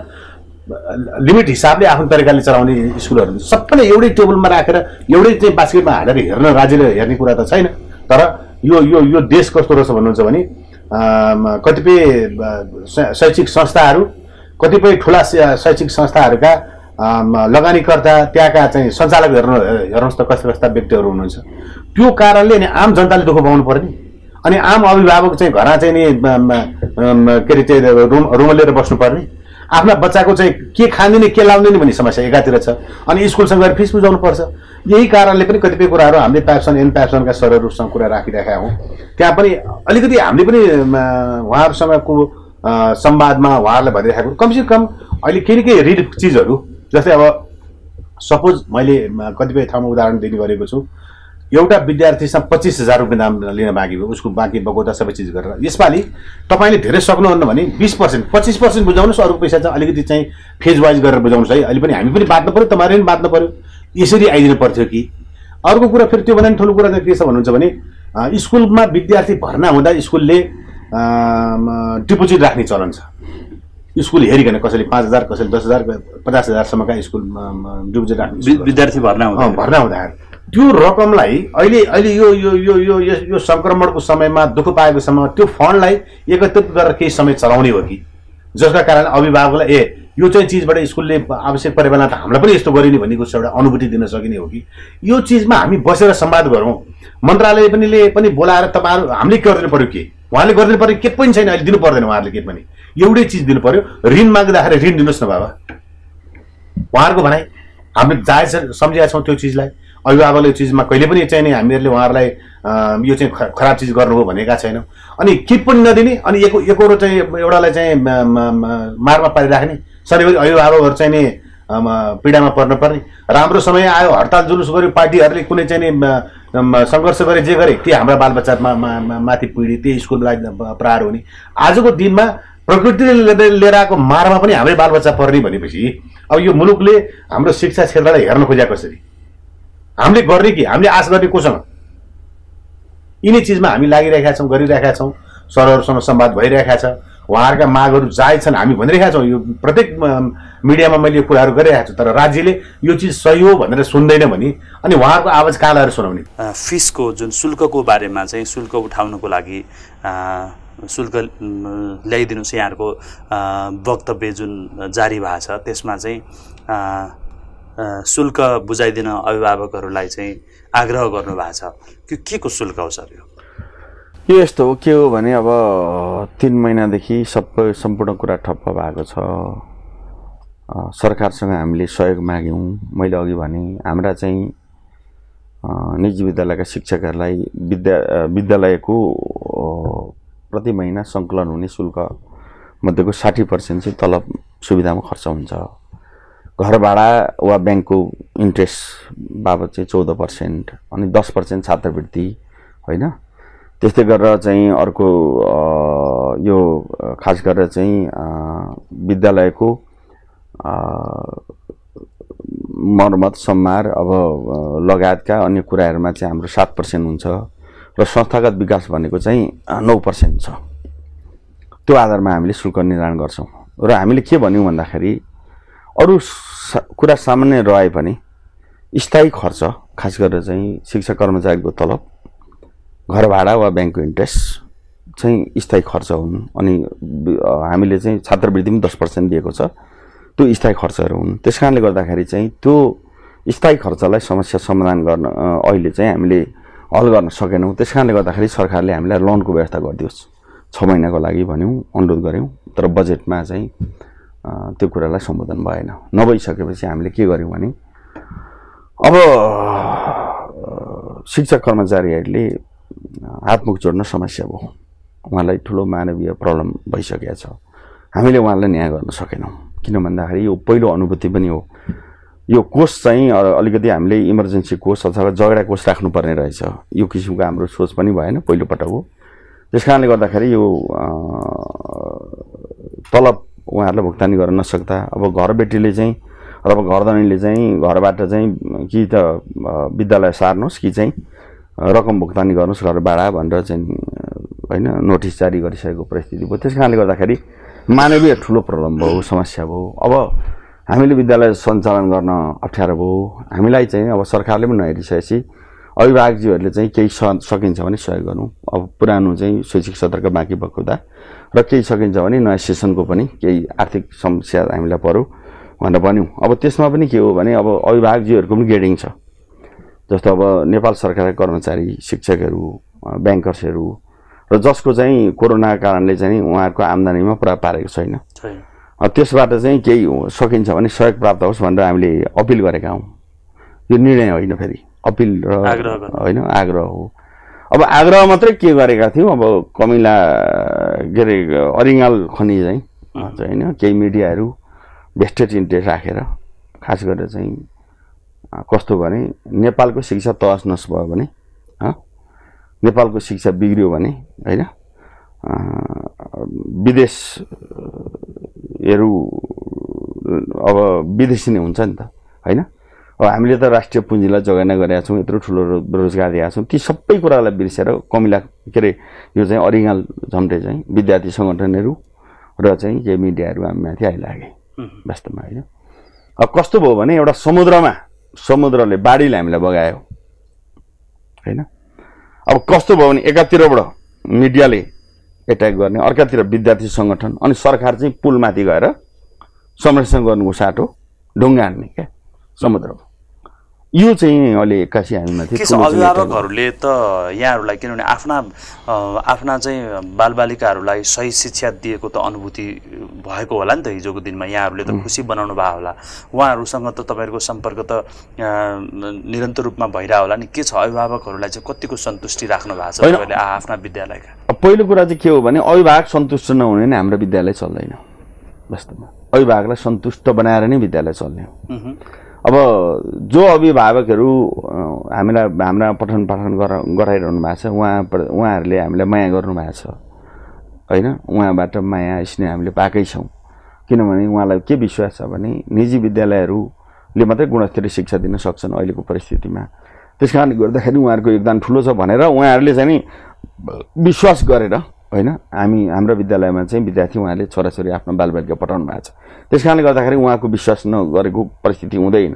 C: लिमिट हिसाबले आफ्नो तरिकाले चलाउने स्कुलहरू सबैले एउटै टेबलमा राखेर एउटै चाहिँ बास्केटमा हालेर हेर्न राज्यले हेर्ने कुरा त छैन तर यो यो यो देश कस्तो रहेछ भन्नुहुन्छ भने कतिपय शैक्षिक संस्थाहरू कतिपय ठुला शैक्षिक संस्थाहरूका लगानीकर्ता त्यहाँका चाहिँ सञ्चालक हेर्नु हेर्नुहोस् त कस्ता कस्ता व्यक्तिहरू हुनुहुन्छ त्यो कारणले नि आम जनताले दुःख पाउनु पर्ने अनि आम अभिभावक चाहिँ घर चाहिँ नि के अरे चाहिँ रुम रुम लिएर बस्नुपर्ने आफ्ना बच्चाको चाहिँ के खाँदिने के लाउँदैन भन्ने समस्या एकातिर छ अनि स्कुलसँग गएर फिस पर्छ यही कारणले पनि कतिपय कुराहरू हामीले प्याप्सन एन प्याप्सनका सरहरूसँग कुरा राखिरहेका हौँ त्यहाँ पनि अलिकति हामीले पनि उहाँहरूसँगको संवादमा उहाँहरूलाई भनिरहेको कमसेकम कम अहिले के न केही रिड चिजहरू जस्तै अब सपोज मैले कतिपय ठाउँमा उदाहरण दिने गरेको छु एउटा विद्यार्थीसँग पच्चिस हजार रुपियाँ दाम लिन बाँकी भयो उसको बाँकी बगौता सबै चिज गरेर यसपालि तपाईँले धेरै सक्नुहुन्न भने बिस पर्सेन्ट पच्चिस पर्सेन्ट बुझाउनुहोस् अरू पैसा चाहिँ अलिकति चाहिँ फेज वाइज गरेर बुझाउनुहोस् है अहिले पनि हामी पनि बाँध्नु पऱ्यो तपाईँले पनि बाँध्नु पऱ्यो यसरी आइदिनु पर्थ्यो कि अर्को कुरा फेरि त्योभन्दा पनि ठुलो कुरा चाहिँ के छ भन्नुहुन्छ भने स्कुलमा विद्यार्थी भर्ना हुँदा स्कुलले डिपोजिट राख्ने चलन छ स्कुल हेरिकन कसैले पाँच हजार कसैले दस हजार पचास हजारसम्मका स्कुल डिपोजिट राख्ने विद्यार्थी भर्ना भर्ना हुँदाखेरि त्यो रकमलाई अहिले अहिले यो यो यो यो यो सङ्क्रमणको समयमा दुःख पाएको समयमा त्यो फन्डलाई एकत्रित गरेर केही समय चलाउने हो कि जसका कारण अभिभावकलाई ए यो चाहिँ चिजबाट स्कुलले आवश्यक परे बेला त हामीलाई पनि यस्तो गरिने भन्ने कुरो एउटा अनुभूति दिन सकिने हो कि यो चिजमा हामी बसेर संवाद गरौँ मन्त्रालय पनिले पनि बोलाएर तपाईँहरू हामीले गरिदिनु पऱ्यो के उहाँले गरिदिनु पऱ्यो के पनि छैन अहिले दिनु पर्दैन उहाँहरूले के पनि एउटै चिज दिनु पऱ्यो ऋण माग्दाखेरि ऋण दिनुहोस् न बाबा उहाँहरूको भनाइ हामी जायज सम्झिएका छौँ त्यो चिजलाई अभिभावकले चिजमा कहिले पनि चाहिँ नि हामीहरूले उहाँहरूलाई यो चाहिँ खराब चिज गर्नु हो भनेका छैनौँ अनि किट पनि नदिने अनि एक एकरो चाहिँ एउटालाई चाहिँ मारमा पारिराख्ने सधैँभरि अभिभावकहरू चाहिँ नि पीडामा पर्नुपर्ने राम्रो समय आयो हडताल जुलुस गऱ्यो पार्टीहरूले कुनै चाहिँ नि सङ्घर्ष गरे जे गरे त्यही हाम्रा बालबच्चामा माथि पिँढी त्यही स्कुललाई प्रहार हुने आजको दिनमा प्रकृतिले लिएर आएको मारमा पनि हाम्रै बालबच्चा पर्ने भनेपछि अब यो मुलुकले हाम्रो शिक्षा क्षेत्रलाई हेर्न खोजेको कसरी हामीले गर्ने कि हामीले आश गर्ने कोसँग यिनै चिजमा हामी लागिरहेका छौँ गरिरहेका छौँ सरहरूसँग सम्वाद भइरहेका छ उहाँहरूका मागहरू जाय छन् हामी भनिरहेका छौँ यो प्रत्येक मिडियामा मैले यो कुराहरू गरिरहेको छु तर राज्यले यो चिज सही हो भनेर सुन्दैन भने अनि उहाँहरूको आवाज कहाँ लगाएर सुनाउने
A: फिसको जुन शुल्कको बारेमा चाहिँ शुल्क उठाउनको लागि शुल्क ल्याइदिनुहोस् यहाँहरूको वक्तव्य जुन जारी भएको छ त्यसमा चाहिँ शुल्क बुझाइदिन अभिभावकहरूलाई चाहिँ आग्रह गर्नुभएको छ त्यो के को शुल्क हो सर यो
B: यो यस्तो हो के हो भने अब तिन महिनादेखि सबै सम्पूर्ण कुरा ठप्प भएको छ सरकारसँग हामीले सहयोग माग्यौँ मैले अघि भने हाम्रा चाहिँ निजी विद्यालयका शिक्षकहरूलाई विद्या विद्यालयको प्रति महिना सङ्कलन हुने शुल्क मध्येको साठी पर्सेन्ट चाहिँ तलब सुविधामा खर्च हुन्छ घर भाडा वा ब्याङ्कको इन्ट्रेस्ट बाबत चाहिँ चौध पर्सेन्ट अनि दस पर्सेन्ट छात्रवृत्ति होइन त्यस्तै गरेर चाहिँ अर्को यो खास गरेर चाहिँ विद्यालयको मर्मत सम्मार अब लगायतका अन्य कुराहरूमा चाहिँ हाम्रो सात पर्सेन्ट हुन्छ र संस्थागत विकास भनेको चाहिँ नौ पर्सेन्ट छ त्यो आधारमा हामीले शुल्क निर्धारण गर्छौँ र हामीले के भन्यौँ भन्दाखेरि अरू कुरा सामान्य रहे पनि स्थायी खर्च खास गरेर चाहिँ शिक्षा कर्मचारीको तलब घर भाडा वा ब्याङ्कको इन्ट्रेस्ट चाहिँ स्थायी खर्च हुन् अनि हामीले चाहिँ छात्रवृत्ति पनि दस पर्सेन्ट दिएको छ त्यो स्थायी खर्चहरू हुन् त्यस कारणले गर्दाखेरि चाहिँ त्यो स्थायी खर्चलाई समस्या समाधान गर्न अहिले चाहिँ हामीले हल गर्न सकेनौँ त्यस कारणले गर्दाखेरि सरकारले हामीलाई लोनको व्यवस्था गरिदियोस् छ महिनाको लागि भन्यौँ अनुरोध गऱ्यौँ तर बजेटमा चाहिँ त्यो कुरालाई सम्बोधन भएन नभइसकेपछि हामीले के गर्यौँ भने अब शिक्षक कर्मचारीहरूले हातमुख जोड्न समस्या भयो उहाँलाई ठुलो मानवीय प्रब्लम भइसकेको छ हामीले उहाँलाई न्याय गर्न सकेनौँ किन भन्दाखेरि यो पहिलो अनुभूति पनि हो यो कोष चाहिँ अलिकति हामीले इमर्जेन्सी कोष अथवा झगडा कोष राख्नुपर्ने रहेछ यो किसिमको हाम्रो सोच पनि भएन पहिलोपटक हो त्यस कारणले गर्दाखेरि यो तलब उहाँहरूलाई भुक्तानी गर्न नसक्दा अब घरबेटीले चाहिँ र अब घरधनीले चाहिँ घरबाट चाहिँ कि त विद्यालय सार्नुहोस् कि चाहिँ रकम भुक्तानी गर्नुहोस् घर भाडा भनेर चाहिँ होइन नोटिस जारी गरिसकेको परिस्थिति भयो त्यस कारणले गर्दाखेरि मानवीय ठुलो प्रब्लम भयो समस्या भयो अब हामीले विद्यालय सञ्चालन गर्न अप्ठ्यारो भयो हामीलाई चाहिँ अब सरकारले पनि नहेरिसकेपछि अभिभावकजीहरूले चाहिँ केही स सकिन्छ भने सहयोग गरौँ अब पुरानो चाहिँ शैक्षिक सत्रको बाँकी भएको हुँदा र केही सकिन्छ भने नयाँ सेसनको पनि केही आर्थिक समस्या हामीलाई पऱ्यो भनेर भन्यौँ अब त्यसमा पनि के हो भने अब अभिभावकजीहरूको पनि गेडिङ छ जस्तो अब नेपाल सरकारका कर्मचारी शिक्षकहरू ब्याङ्कर्सहरू र जसको चाहिँ कोरोनाको कारणले चाहिँ उहाँहरूको आम्दानीमा पुरा पारेको छैन त्यसबाट चाहिँ केही सकिन्छ भने सहयोग प्राप्त होस् भनेर हामीले अपिल गरेका हौँ यो निर्णय होइन फेरि अपिल र होइन आग्रह हो अब आग्रह मात्रै के गरेका थियौँ अब कमिला के अरे अरिङ्गाल खनी चाहिँ होइन केही मिडियाहरू बेस्टेड इन्ट्रेस्ट राखेर खास गरेर चाहिँ कस्तो भने नेपालको शिक्षा तहस नस भयो भने नेपालको शिक्षा बिग्रियो भने होइन विदेशहरू अब विदेशी नै हुन्छ नि त होइन हामीले त राष्ट्रिय पुँजीलाई जगाना गरेका छौँ यत्रो ठुलो रोजगार दिएका छौँ ती सबै कुरालाई बिर्सेर कमिला के अरे यो चाहिँ अरिगाल झम्टे चाहिँ विद्यार्थी सङ्गठनहरू र चाहिँ के मिडियाहरू हामी माथि आइलागे वास्तवमा होइन अब कस्तो भयो भने एउटा समुद्रमा समुद्रले बाढीले हामीलाई बगायो होइन अब कस्तो भयो भने एकातिरबाट मिडियाले एट्याक गर्ने अर्कातिर विद्यार्थी सङ्गठन अनि सरकार चाहिँ पुलमाथि गएर संरक्षण गर्नुको साटो ढुङ्गा हान्ने क्या समुद्रमा यो चाहिँ अहिले एक्कासी हामीमा अभिभावकहरूले
A: त यहाँहरूलाई किनभने आफ्ना आफ्ना चाहिँ बालबालिकाहरूलाई सही शिक्षा दिएको त अनुभूति भएको होला नि त हिजोको दिनमा यहाँहरूले त खुसी बनाउनु भएको होला उहाँहरूसँग त तपाईँहरूको सम्पर्क त निरन्तर रूपमा भइरह होला नि के छ अभिभावकहरूलाई चाहिँ कतिको सन्तुष्टि राख्नु भएको छ तपाईँले आफ्ना विद्यालयका
B: पहिलो कुरा चाहिँ के हो भने अभिभावक सन्तुष्ट नहुने नै हाम्रो विद्यालय चल्दैन वास्तवमा अभिभावकलाई सन्तुष्ट बनाएर नै विद्यालय चल्ने
A: हो
B: अब जो अभिभावकहरू हामीलाई हाम्रा पठन पाठन गर गराइरहनु भएको छ उहाँ उहाँहरूले हामीलाई माया गर्नुभएको छ होइन उहाँबाट माया स्नेह हामीले पाएकै छौँ किनभने उहाँलाई के विश्वास छ भने निजी विद्यालयहरूले मात्रै गुणस्तरीय शिक्षा दिन सक्छन् अहिलेको परिस्थितिमा त्यस कारणले गर्दाखेरि उहाँहरूको योगदान ठुलो छ भनेर उहाँहरूले चाहिँ नि विश्वास गरेर होइन हामी हाम्रो विद्यालयमा चाहिँ विद्यार्थी उहाँले छोराछोरी आफ्नो बालबालिका पठाउनु भएको छ त्यस कारणले गर्दाखेरि उहाँको विश्वास नगरेको परिस्थिति हुँदैन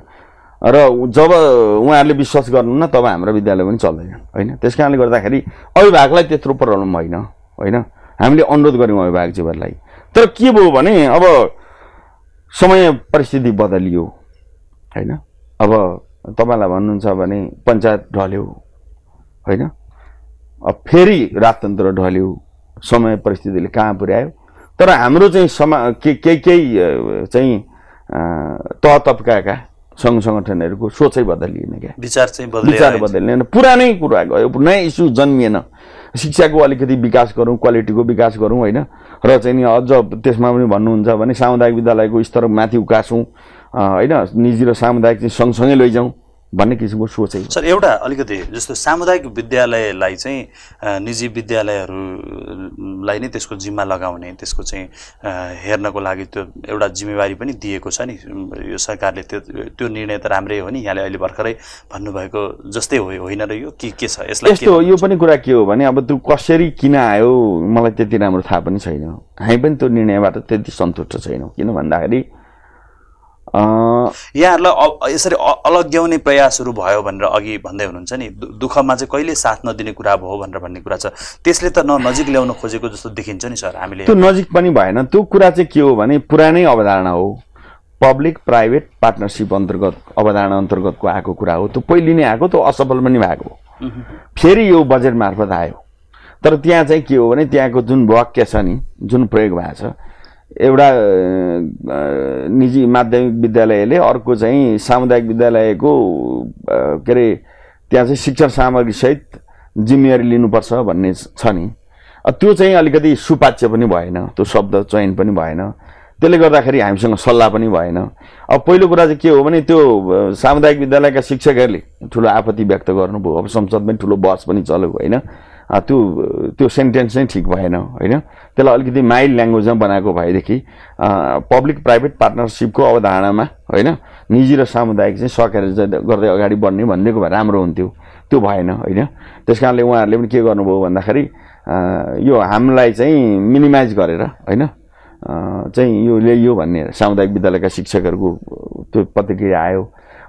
B: र जब उहाँहरूले विश्वास गर्नुहुन्न तब हाम्रो विद्यालय पनि चल्दैन होइन त्यस कारणले गर्दाखेरि अभिभावकलाई त्यत्रो प्रब्लम होइन होइन हामीले अनुरोध गऱ्यौँ अभिभावकज्यूहरूलाई तर के भयो भने अब समय परिस्थिति बदलियो होइन अब तपाईँलाई भन्नुहुन्छ भने पञ्चायत ढल्यो होइन अब फेरि राजतन्त्र ढल्यो समय परिस्थितिले कहाँ पुर्यायो तर हाम्रो चाहिँ समा के के केही चाहिँ तह तब्काका सङ्घ सङ्गठनहरूको सोचै बदलिएन क्या
A: विचार चाहिँ विचार
B: बदलिएन पुरानै कुरा गयो नयाँ इस्यु जन्मिएन शिक्षाको अलिकति विकास गरौँ क्वालिटीको विकास गरौँ होइन र चाहिँ नि अझ त्यसमा पनि भन्नुहुन्छ भने सामुदायिक विद्यालयको स्तर माथि उकासौँ होइन निजी र सामुदायिक चाहिँ सँगसँगै लैजाउँ भन्ने किसिमको सोचै सर
A: एउटा अलिकति जस्तो सामुदायिक विद्यालयलाई चाहिँ निजी विद्यालयहरूलाई नै त्यसको जिम्मा लगाउने त्यसको चाहिँ हेर्नको लागि त्यो एउटा जिम्मेवारी पनि दिएको छ नि यो सरकारले त्यो त्यो निर्णय त राम्रै हो नि यहाँले अहिले भर्खरै भन्नुभएको जस्तै हो होइन र यो के के छ यसलाई यस्तो यो
B: पनि कुरा के हो भने अब त्यो कसरी किन आयो मलाई त्यति राम्रो थाहा पनि छैन हामी पनि त्यो निर्णयबाट त्यति सन्तुष्ट छैनौँ किन भन्दाखेरि
A: यहाँहरूलाई यसरी अलग्याउने प्रयासहरू भयो भनेर अघि भन्दै हुनुहुन्छ नि दुःखमा चाहिँ कहिले साथ नदिने कुरा भयो भनेर भन्ने कुरा छ त्यसले त न नजिक ल्याउन खोजेको जस्तो देखिन्छ नि सर हामीले त्यो नजिक पनि
B: भएन त्यो कुरा चाहिँ के हो भने पुरानै अवधारणा हो पब्लिक प्राइभेट पार्टनरसिप अन्तर्गत अवधारणा अन्तर्गतको आएको कुरा हो त्यो पहिले नै आएको त्यो असफल पनि भएको हो फेरि यो बजेट मार्फत आयो तर त्यहाँ चाहिँ के हो भने त्यहाँको जुन वाक्य छ नि जुन प्रयोग भएको छ एउटा निजी माध्यमिक विद्यालयले अर्को चाहिँ सामुदायिक विद्यालयको के अरे त्यहाँ चाहिँ शिक्षा सामग्रीसहित जिम्मेवारी लिनुपर्छ भन्ने छ नि त्यो चाहिँ अलिकति सुपाच्य पनि भएन त्यो शब्द चयन पनि भएन त्यसले गर्दाखेरि हामीसँग सल्लाह पनि भएन अब पहिलो कुरा चाहिँ के हो भने त्यो सामुदायिक विद्यालयका शिक्षकहरूले ठुलो आपत्ति व्यक्त गर्नुभयो अब संसदमै ठुलो बहस पनि चलेको होइन त्यो त्यो सेन्टेन्स नै ठिक भएन होइन त्यसलाई अलिकति माइल्ड ल्याङ्ग्वेजमा बनाएको भएदेखि पब्लिक प्राइभेट पार्टनरसिपको अवधारणामा होइन निजी र सामुदायिक चाहिँ सकेर गर्दै अगाडि बढ्ने भनिदिएको भए राम्रो हुन्थ्यो त्यो भएन होइन त्यस कारणले उहाँहरूले पनि के गर्नुभयो भन्दाखेरि यो हामीलाई चाहिँ मिनिमाइज गरेर होइन चाहिँ यो ल्याइयो भन्ने सामुदायिक विद्यालयका शिक्षकहरूको त्यो प्रतिक्रिया आयो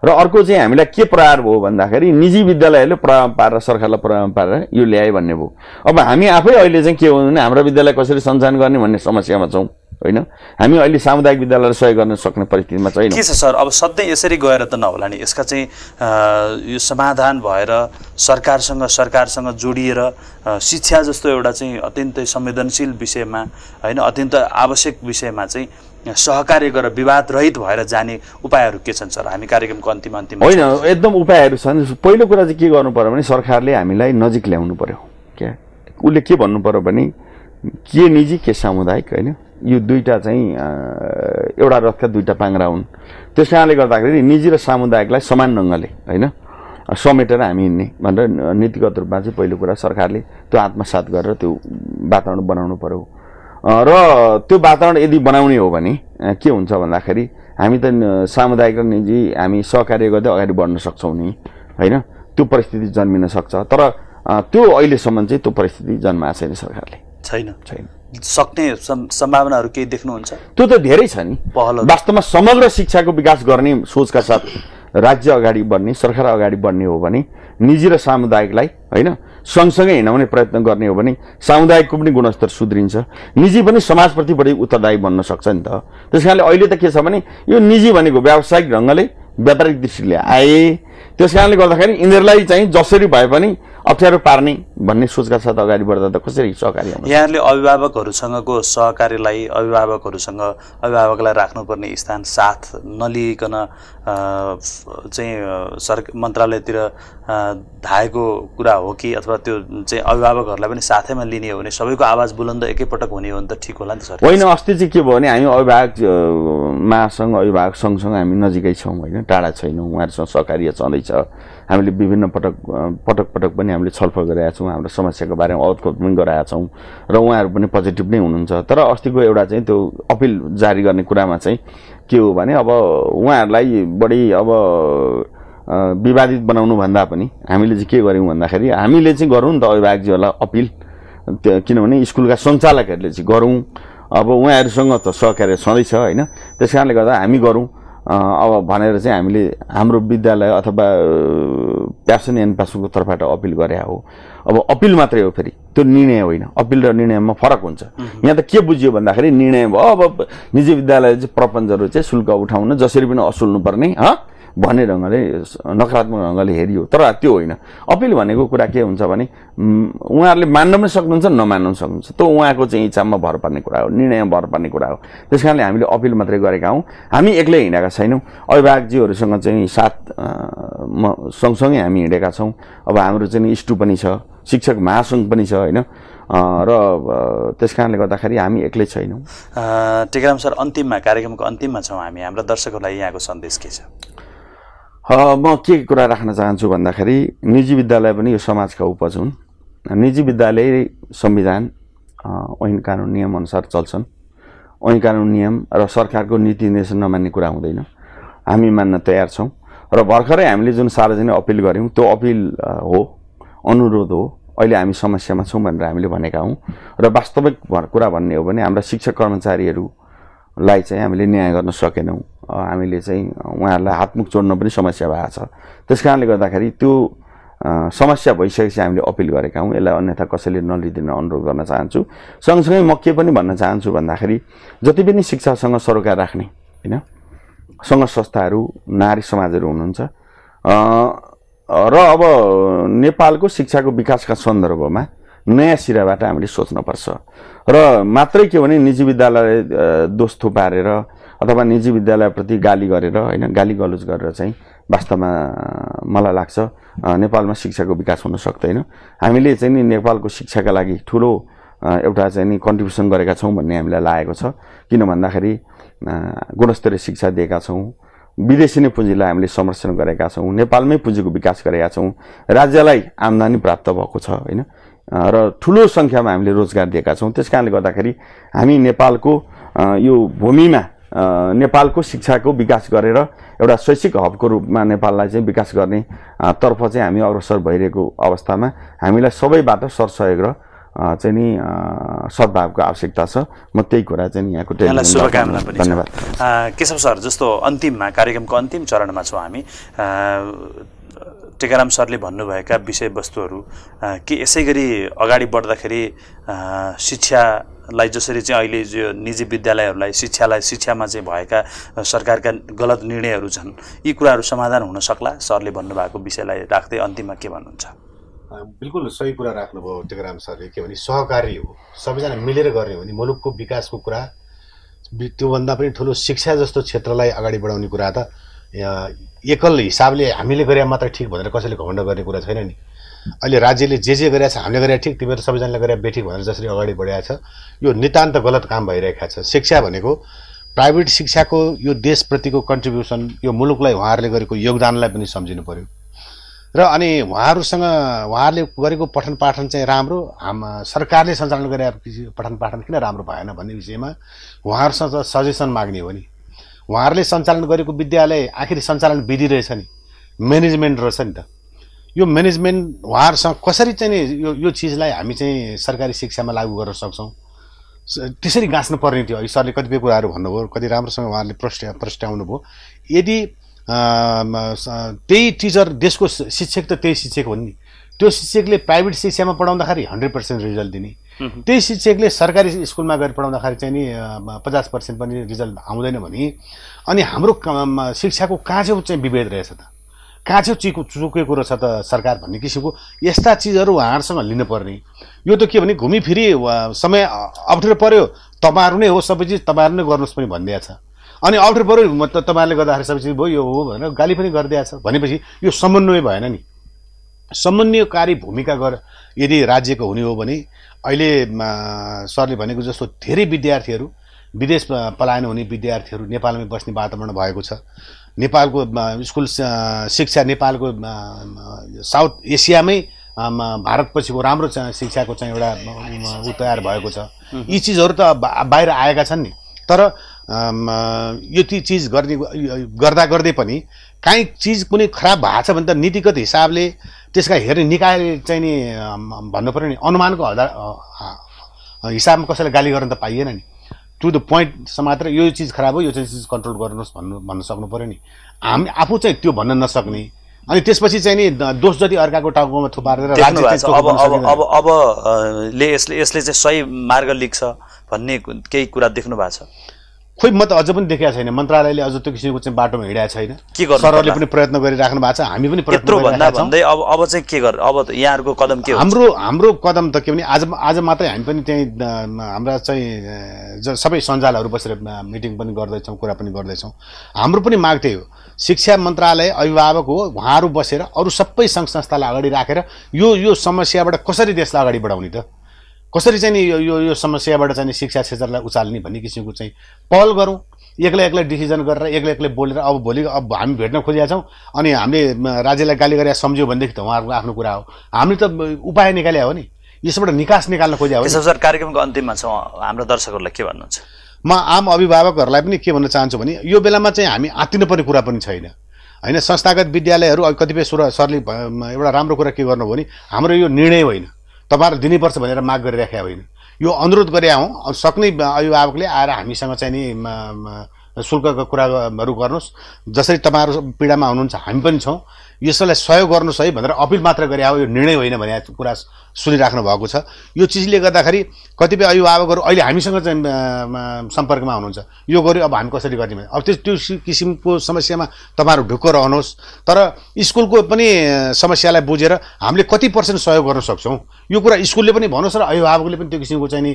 B: र अर्को चाहिँ हामीलाई के प्रहार भयो भन्दाखेरि निजी विद्यालयहरूले प्रभाव पारेर सरकारलाई प्रभाव पारेर यो ल्याए भन्ने भयो अब हामी आफै अहिले चाहिँ के हो भने हाम्रो विद्यालय कसरी सञ्चालन गर्ने भन्ने समस्यामा छौँ होइन हामी अहिले सामुदायिक विद्यालयलाई सहयोग गर्न सक्ने परिस्थितिमा छैन के छ
A: सर अब सधैँ यसरी गएर त नहोला नि यसका चाहिँ यो समाधान भएर सरकारसँग सरकारसँग जोडिएर शिक्षा जस्तो एउटा चाहिँ अत्यन्तै संवेदनशील विषयमा होइन अत्यन्त आवश्यक विषयमा चाहिँ सहकार्य गरेर विवाद रहित भएर जाने उपायहरू के छन् सर हामी कार्यक्रमको अन्तिम अन्तिम होइन
B: एकदम उपायहरू छन् पहिलो कुरा चाहिँ के गर्नु पऱ्यो भने सरकारले हामीलाई नजिक ल्याउनु पर्यो क्या उसले के भन्नु पऱ्यो भने के निजी के सामुदायिक होइन यो दुईवटा चाहिँ एउटा रथका दुईवटा पाङ्रा हुन् त्यस कारणले गर्दाखेरि निजी र सामुदायिकलाई समान ढङ्गले होइन समेटेर हामी हिँड्ने भनेर नीतिगत रूपमा चाहिँ पहिलो कुरा सरकारले त्यो आत्मसात गरेर त्यो वातावरण बनाउनु पऱ्यो र त्यो वातावरण यदि बनाउने हो भने के हुन्छ भन्दाखेरि हामी त सामुदायिक र निजी हामी सहकार्य गर्दै अगाडि बढ्न सक्छौँ नि होइन त्यो परिस्थिति जन्मिन सक्छ तर त्यो अहिलेसम्म चाहिँ त्यो परिस्थिति जन्माएको छैन सरकारले
A: छैन छैन सक्ने सम्भावनाहरू केही देख्नुहुन्छ
B: त्यो त धेरै छ नि पहल वास्तवमा समग्र शिक्षाको विकास गर्ने सोचका साथ राज्य अगाडि बढ्ने सरकार अगाडि बढ्ने हो भने निजी र सामुदायिकलाई होइन सँगसँगै हिँडाउने प्रयत्न गर्ने हो भने सामुदायिकको पनि गुणस्तर सुध्रिन्छ निजी पनि समाजप्रति बढी उत्तरदायी बन्न सक्छ नि त त्यस कारणले अहिले त के छ भने यो निजी भनेको व्यावसायिक ढङ्गले व्यापारिक दृष्टिले आए त्यस कारणले गर्दाखेरि यिनीहरूलाई चाहिँ जसरी भए पनि अप्ठ्यारो पार्ने भन्ने सोचका साथ अगाडि बढ्दा त कसरी सहकारी
A: यहाँहरूले अभिभावकहरूसँगको सहकार्यलाई अभिभावकहरूसँग अभिभावकलाई राख्नुपर्ने स्थान साथ नलिइकन चाहिँ सर मन्त्रालयतिर धाएको कुरा हो कि अथवा त्यो चाहिँ अभिभावकहरूलाई पनि साथैमा लिने हो भने सबैको आवाज बुलन्द एकैपटक हुने हो भने त ठिक होला नि त सर होइन
B: अस्ति चाहिँ के भयो भने हामी अभिभावक मासँग अभिभावक सँगसँग हामी नजिकै छौँ होइन टाढा छैनौँ उहाँहरूसँग सहकार्य छँदैछ हामीले विभिन्न पटक पटक पटक पनि हामीले छलफल गरिरहेका छौँ हाम्रो समस्याको बारेमा अवतखोत पनि गराएका छौँ र उहाँहरू पनि पोजिटिभ नै हुनुहुन्छ तर अस्तिको एउटा चाहिँ त्यो अपिल जारी गर्ने कुरामा चाहिँ के हो भने अब उहाँहरूलाई बढी अब विवादित बनाउनुभन्दा पनि हामीले चाहिँ के गऱ्यौँ भन्दाखेरि हामीले चाहिँ गरौँ नि त अभिभावकजीहरूलाई अपिल त्यो किनभने स्कुलका सञ्चालकहरूले चाहिँ गरौँ अब उहाँहरूसँग त सहकार्य छँदैछ होइन त्यस कारणले गर्दा हामी गरौँ अब भनेर चाहिँ हामीले हाम्रो विद्यालय अथवा प्यासन एन्ड प्यासनको तर्फबाट अपिल गरे हो अब अपिल मात्रै हो फेरि त्यो निर्णय होइन अपिल र निर्णयमा फरक हुन्छ यहाँ त के बुझियो भन्दाखेरि निर्णय भयो अब निजी विद्यालय चाहिँ प्रपञ्चहरू चाहिँ शुल्क उठाउन जसरी पनि असुल्नुपर्ने हँ भन्ने ढङ्गले नकारात्मक ढङ्गले हेरियो तर त्यो होइन अपिल भनेको कुरा के हुन्छ भने उहाँहरूले मान्न पनि सक्नुहुन्छ नमान्न पनि सक्नुहुन्छ त्यो उहाँको चाहिँ इच्छामा भर पर्ने कुरा हो निर्णयमा भर पर्ने कुरा हो त्यस कारणले हामीले अपिल मात्रै गरेका हौँ हामी एक्लै हिँडेका छैनौँ अभिभावकजीहरूसँग चाहिँ साथ सँगसँगै हामी हिँडेका छौँ अब हाम्रो चाहिँ इस्टु पनि छ शिक्षक महासङ्घ पनि छ होइन र त्यस कारणले गर्दाखेरि हामी एक्लै छैनौँ
A: टेकराम सर अन्तिममा कार्यक्रमको अन्तिममा छौँ हामी हाम्रो दर्शकहरूलाई यहाँको सन्देश के छ
B: म के कुरा राख्न चाहन्छु भन्दाखेरि निजी विद्यालय पनि यो समाजका उपज हुन् निजी विद्यालय संविधान ऐन कानुन नियमअनुसार चल्छन् ऐन कानुन नियम र सरकारको नीति निर्देशन नमान्ने कुरा हुँदैन हामी मान्न तयार छौँ र भर्खरै हामीले जुन सार्वजनिक अपिल गऱ्यौँ त्यो अपिल हो अनुरोध हो अहिले हामी समस्यामा छौँ भनेर हामीले भनेका हौँ र वास्तविक कुरा भन्ने हो भने हाम्रा शिक्षक कर्मचारीहरूलाई चाहिँ हामीले न्याय गर्न सकेनौँ हामीले चाहिँ उहाँहरूलाई हातमुख चोड्न पनि समस्या भएको छ त्यस कारणले गर्दाखेरि त्यो समस्या भइसकेपछि हामीले अपिल गरेका हौँ यसलाई अन्यथा कसैले नलिदिन अनुरोध गर्न चाहन्छु सँगसँगै म के पनि भन्न चाहन्छु भन्दाखेरि जति पनि शिक्षासँग सरोकार राख्ने होइन सङ्घ संस्थाहरू नारी समाजहरू हुनुहुन्छ र अब नेपालको शिक्षाको विकासका सन्दर्भमा नयाँ सिराबाट हामीले सोच्नुपर्छ र मात्रै के भने निजी विद्यालय दोष थुपारेर अथवा निजी विद्यालयप्रति गाली गरेर होइन गाली गलोज गरेर चाहिँ वास्तवमा मलाई लाग्छ नेपालमा शिक्षाको विकास हुन सक्दैन हामीले चाहिँ नि नेपालको शिक्षाका लागि ठुलो एउटा चाहिँ नि कन्ट्रिब्युसन गरेका छौँ भन्ने हामीलाई लागेको छ किन भन्दाखेरि गुणस्तरीय शिक्षा दिएका छौँ विदेशी नै पुँजीलाई हामीले संरक्षण गरेका छौँ नेपालमै पुँजीको विकास गरेका छौँ राज्यलाई आम्दानी प्राप्त भएको छ होइन र ठुलो सङ्ख्यामा हामीले रोजगार दिएका छौँ त्यस कारणले गर्दाखेरि हामी नेपालको यो भूमिमा नेपालको शिक्षाको विकास गरेर एउटा शैक्षिक हबको रूपमा नेपाललाई चाहिँ विकास गर्ने तर्फ चाहिँ हामी अग्रसर भइरहेको अवस्थामा हामीलाई सबैबाट सरसहयोग र चाहिँ नि सद्भावको आवश्यकता छ म त्यही कुरा चाहिँ यहाँको शुभकामना पनि धन्यवाद
A: केशव सर जस्तो अन्तिममा कार्यक्रमको अन्तिम चरणमा छौँ हामी टेकाराम सरले भन्नुभएका विषयवस्तुहरू के यसै गरी अगाडि बढ्दाखेरि शिक्षालाई जसरी चाहिँ अहिले यो निजी विद्यालयहरूलाई शिक्षालाई शिक्षामा चाहिँ भएका सरकारका गलत निर्णयहरू छन् यी कुराहरू समाधान हुन सक्ला सरले भन्नुभएको विषयलाई राख्दै अन्तिममा के भन्नुहुन्छ
C: बिल्कुल सही कुरा राख्नुभयो टेकाराम सरले के भने सहकारी हो सबैजना मिलेर गर्ने हो भने मुलुकको विकासको कुरा त्योभन्दा पनि ठुलो शिक्षा जस्तो क्षेत्रलाई अगाडि बढाउने कुरा त एकल हिसाबले हामीले गरे मात्र ठिक भनेर कसैले घमण्ड गर्ने कुरा छैन नि अहिले राज्यले जे जे गरेछ हामीले गरे ठिक तिमीहरू सबैजनाले गरे बेठिक भनेर जसरी अगाडि बढाएको छ यो नितान्त गलत काम भइरहेका छ शिक्षा भनेको प्राइभेट शिक्षाको यो देशप्रतिको कन्ट्रिब्युसन यो मुलुकलाई उहाँहरूले गरेको योगदानलाई पनि सम्झिनु पऱ्यो र अनि उहाँहरूसँग उहाँहरूले गरेको पठन पाठन चाहिँ राम्रो हाम सरकारले सञ्चालन गरे पठन पाठन किन राम्रो भएन भन्ने विषयमा उहाँहरूसँग सजेसन माग्ने हो नि उहाँहरूले सञ्चालन गरेको विद्यालय आखिर सञ्चालन विधि रहेछ नि म्यानेजमेन्ट रहेछ नि त यो म्यानेजमेन्ट उहाँहरूसँग कसरी चाहिँ यो यो चिजलाई हामी चाहिँ सरकारी शिक्षामा लागू गर्न सक्छौँ त्यसरी गाँच्नु पर्ने थियो अहिले सरले कतिपय कुराहरू भन्नुभयो कति राम्रोसँग उहाँहरूले प्रस्ट्या प्रस्ट्याउनु भयो यदि त्यही टिचर देशको शिक्षक त त्यही शिक्षक हो नि त्यो शिक्षकले प्राइभेट शिक्षामा पढाउँदाखेरि हन्ड्रेड पर्सेन्ट रिजल्ट दिने त्यही शिक्षकले सरकारी स्कुलमा गएर पढाउँदाखेरि चाहिँ नि पचास पर्सेन्ट पनि रिजल्ट आउँदैन भने अनि हाम्रो शिक्षाको कहाँ चाहिँ विभेद रहेछ त कहाँ चाहिँ चिको चुकेको रहेछ त सरकार भन्ने किसिमको यस्ता चिजहरू उहाँहरूसँग लिनुपर्ने यो त के भने घुमिफिरी समय अप्ठ्यारो पऱ्यो तपाईँहरू नै हो सबै चिज तपाईँहरू नै गर्नुहोस् पनि भनिदिएको छ अनि अप्ठ्यारो पऱ्यो म त तपाईँहरूले गर्दाखेरि सबै चिज भयो यो हो भनेर गाली पनि गरिदिएछ भनेपछि यो समन्वय भएन नि समन्वयकारी भूमिका गर यदि राज्यको हुने हो भने अहिले सरले भनेको जस्तो धेरै विद्यार्थीहरू विदेश पलायन हुने विद्यार्थीहरू नेपालमै बस्ने वातावरण भएको छ नेपालको स्कुल शिक्षा नेपालको साउथ एसियामै भारतपछिको राम्रो शिक्षाको चाहिँ एउटा ऊ तयार भएको छ यी चिजहरू त बाहिर आएका छन् नि तर यो ती चिज गर्ने गर्दा गर्दै पनि काहीँ चिज कुनै खराब भएको छ भने त नीतिगत हिसाबले त्यसका हेर्ने निकायले चाहिँ नि भन्नु पऱ्यो नि अनुमानको हजार हिसाबमा कसैलाई गाली गर्न त पाइएन नि टु द पोइन्टसम्म मात्र यो चिज खराब हो यो चाहिँ चिज कन्ट्रोल गर्नुहोस् भन्नु भन्न सक्नु पऱ्यो नि हामी आफू चाहिँ त्यो भन्न नसक्ने अनि त्यसपछि चाहिँ नि दोष जति अर्काको टाउकोमा थुपारेर अब अब
A: अब ले यसले यसले चाहिँ सही मार्ग लिख्छ भन्ने केही कुरा देख्नु भएको छ
C: खोइ म त अझ पनि देखाएको छैन मन्त्रालयले अझ त्यो किसिमको चाहिँ बाटोमा हिँडेको छैन के गर्छ सरहरूले पनि प्रयत्न गरिराख्नु भएको छ हामी पनि त्यत्रो भन्दा भन्दै
A: अब अब चाहिँ के गर अब यहाँहरूको कदम के हाम्रो
C: हाम्रो कदम त के भने आज आज मात्रै हामी पनि त्यहीँ हाम्रा चाहिँ सबै सञ्जालहरू बसेर मिटिङ पनि गर्दैछौँ कुरा पनि गर्दैछौँ हाम्रो पनि माग त्यही हो शिक्षा मन्त्रालय अभिभावक हो उहाँहरू बसेर अरू सबै सङ्घ संस्थालाई अगाडि राखेर यो यो समस्याबाट कसरी देशलाई अगाडि बढाउने त कसरी चाहिँ नि यो यो समस्याबाट चाहिँ शिक्षा क्षेत्रलाई उचाल्ने भन्ने किसिमको चाहिँ पहल गरौँ एक्लै एक्लै डिसिजन गरेर एक्लै एक्लै बोलेर अब भोलि अब हामी भेट्न खोजेका छौँ अनि हामीले राज्यलाई गाली गरेर सम्झ्यौँ भनेदेखि त उहाँहरूको आफ्नो कुरा हो हामीले त उपाय निकाल्या हो नि यसबाट निकास निकाल्न खोज्या हो सर
A: कार्यक्रमको अन्तिममा छौँ हाम्रो दर्शकहरूलाई के भन्नुहुन्छ
C: म आम अभिभावकहरूलाई पनि के भन्न चाहन्छु भने यो बेलामा चाहिँ हामी आत्तिनुपर्ने कुरा पनि छैन होइन संस्थागत विद्यालयहरू कतिपय सुर सरले एउटा राम्रो कुरा के गर्नुभयो भने हाम्रो यो निर्णय होइन तपाईँहरू दिनैपर्छ भनेर माग गरिराखेका होइन यो अनुरोध गरे हौँ सक्ने अभिभावकले आएर हामीसँग चाहिँ नि शुल्कको कुराहरू गर्नुहोस् जसरी तपाईँहरू पीडामा हुनुहुन्छ हामी पनि छौँ यसलाई सहयोग गर्नुहोस् है भनेर अपिल मात्र गरे अब यो निर्णय होइन भने कुरा सुनिराख्नु भएको छ यो चिजले गर्दाखेरि कतिपय अभिभावकहरू अहिले हामीसँग चाहिँ सम्पर्कमा हुनुहुन्छ यो गऱ्यो अब हामी कसरी गर्ने अब त्यो त्यो किसिमको समस्यामा तपाईँहरू ढुक्क रहनुहोस् तर स्कुलको पनि समस्यालाई बुझेर हामीले कति पर्सेन्ट सहयोग गर्न सक्छौँ यो कुरा स्कुलले पनि भनोस् र अभिभावकले पनि त्यो किसिमको चाहिँ नि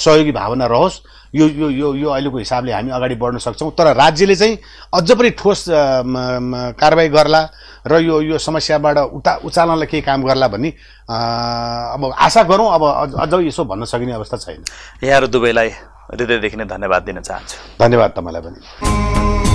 C: सहयोगी भावना रहोस् यो यो यो यो अहिलेको हिसाबले हामी अगाडि बढ्न सक्छौँ तर राज्यले चाहिँ अझ पनि ठोस कारवाही गर्ला र यो यो समस्याबाट उता उचाल्नलाई केही काम गर्ला भन्ने अब आशा गरौँ अब अझ यसो भन्न सकिने अवस्था छैन
A: यहाँहरू दुवैलाई हृदयदेखि नै धन्यवाद दिन चाहन्छु
C: धन्यवाद तपाईँलाई पनि